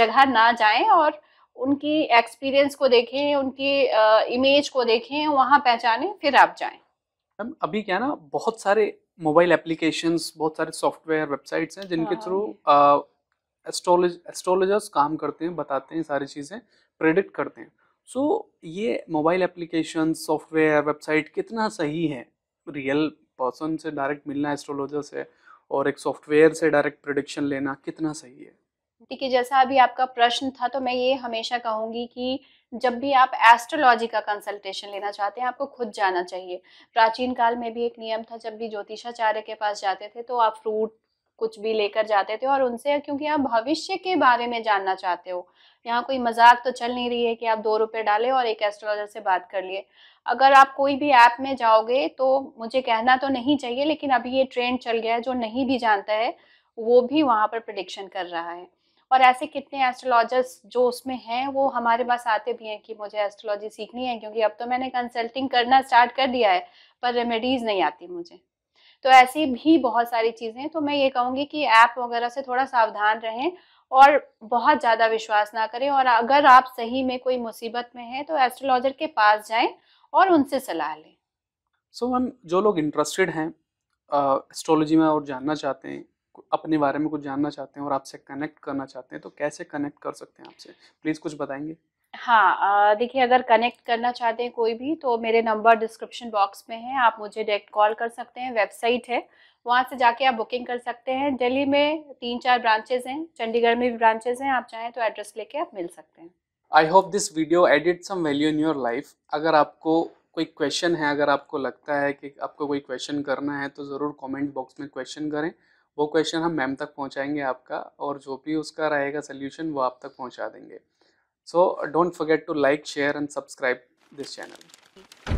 जगह ना जाएं और उनकी एक्सपीरियंस को देखें उनकी इमेज को देखें वहाँ पहचानें फिर आप जाएं मैम अभी क्या ना बहुत सारे मोबाइल एप्लीकेशंस बहुत सारे सॉफ्टवेयर वेबसाइट्स हैं जिनके हाँ। थ्रू एस्ट्रोलॉज एस्ट्रोलॉजर्स काम करते हैं बताते हैं सारी चीज़ें प्रेडिक्ट करते हैं सो so, ये मोबाइल एप्लीकेशन सॉफ्टवेयर वेबसाइट कितना सही है रियल पर्सन से डायरेक्ट मिलना एस्ट्रोलॉजर से और एक सॉफ्टवेयर से डायरेक्ट प्रोडिक्शन लेना कितना सही है ठीक है जैसा अभी आपका प्रश्न था तो मैं ये हमेशा कहूँगी कि जब भी आप एस्ट्रोलॉजी का कंसल्टेशन लेना चाहते हैं आपको खुद जाना चाहिए प्राचीन काल में भी एक नियम था जब भी ज्योतिषाचार्य के पास जाते थे तो आप फ्रूट कुछ भी लेकर जाते थे और उनसे क्योंकि आप भविष्य के बारे में जानना चाहते हो यहाँ कोई मजाक तो चल नहीं रही है कि आप दो रुपये डाले और एक एस्ट्रोलॉजर से बात कर लिए अगर आप कोई भी ऐप में जाओगे तो मुझे कहना तो नहीं चाहिए लेकिन अभी ये ट्रेंड चल गया है जो नहीं भी जानता है वो भी वहाँ पर प्रडिक्शन कर रहा है और ऐसे कितने एस्ट्रोलॉजर्स जो उसमें हैं वो हमारे पास आते भी हैं कि मुझे एस्ट्रोलॉजी सीखनी है क्योंकि अब तो मैंने कंसल्टिंग करना स्टार्ट कर दिया है पर रेमेडीज़ नहीं आती मुझे तो ऐसी भी बहुत सारी चीज़ें हैं तो मैं ये कहूँगी कि ऐप वगैरह से थोड़ा सावधान रहें और बहुत ज़्यादा विश्वास ना करें और अगर आप सही में कोई मुसीबत में हैं तो एस्ट्रोलॉजर के पास जाएं और उनसे सलाह लें सो so, मैम जो लोग इंटरेस्टेड हैं एस्ट्रोलॉजी में और जानना चाहते हैं अपने बारे में कुछ जानना चाहते हैं और आपसे कनेक्ट करना चाहते हैं तो कैसे कनेक्ट कर सकते हैं आपसे प्लीज़ कुछ बताएंगे हाँ देखिए अगर कनेक्ट करना चाहते हैं कोई भी तो मेरे नंबर डिस्क्रिप्शन बॉक्स में है आप मुझे डायरेक्ट कॉल कर सकते हैं वेबसाइट है वहाँ से जाके आप बुकिंग कर सकते हैं दिल्ली में तीन चार ब्रांचेज हैं चंडीगढ़ में भी ब्रांचेज हैं आप चाहें तो एड्रेस लेके आप मिल सकते हैं I hope this video added some value in your life अगर आपको कोई क्वेश्चन है अगर आपको लगता है कि आपको कोई क्वेश्चन करना है तो ज़रूर कमेंट बॉक्स में क्वेश्चन करें वो क्वेश्चन हम मैम तक पहुंचाएंगे आपका और जो भी उसका रहेगा सोल्यूशन वो आप तक पहुंचा देंगे so don't forget to like share and subscribe this channel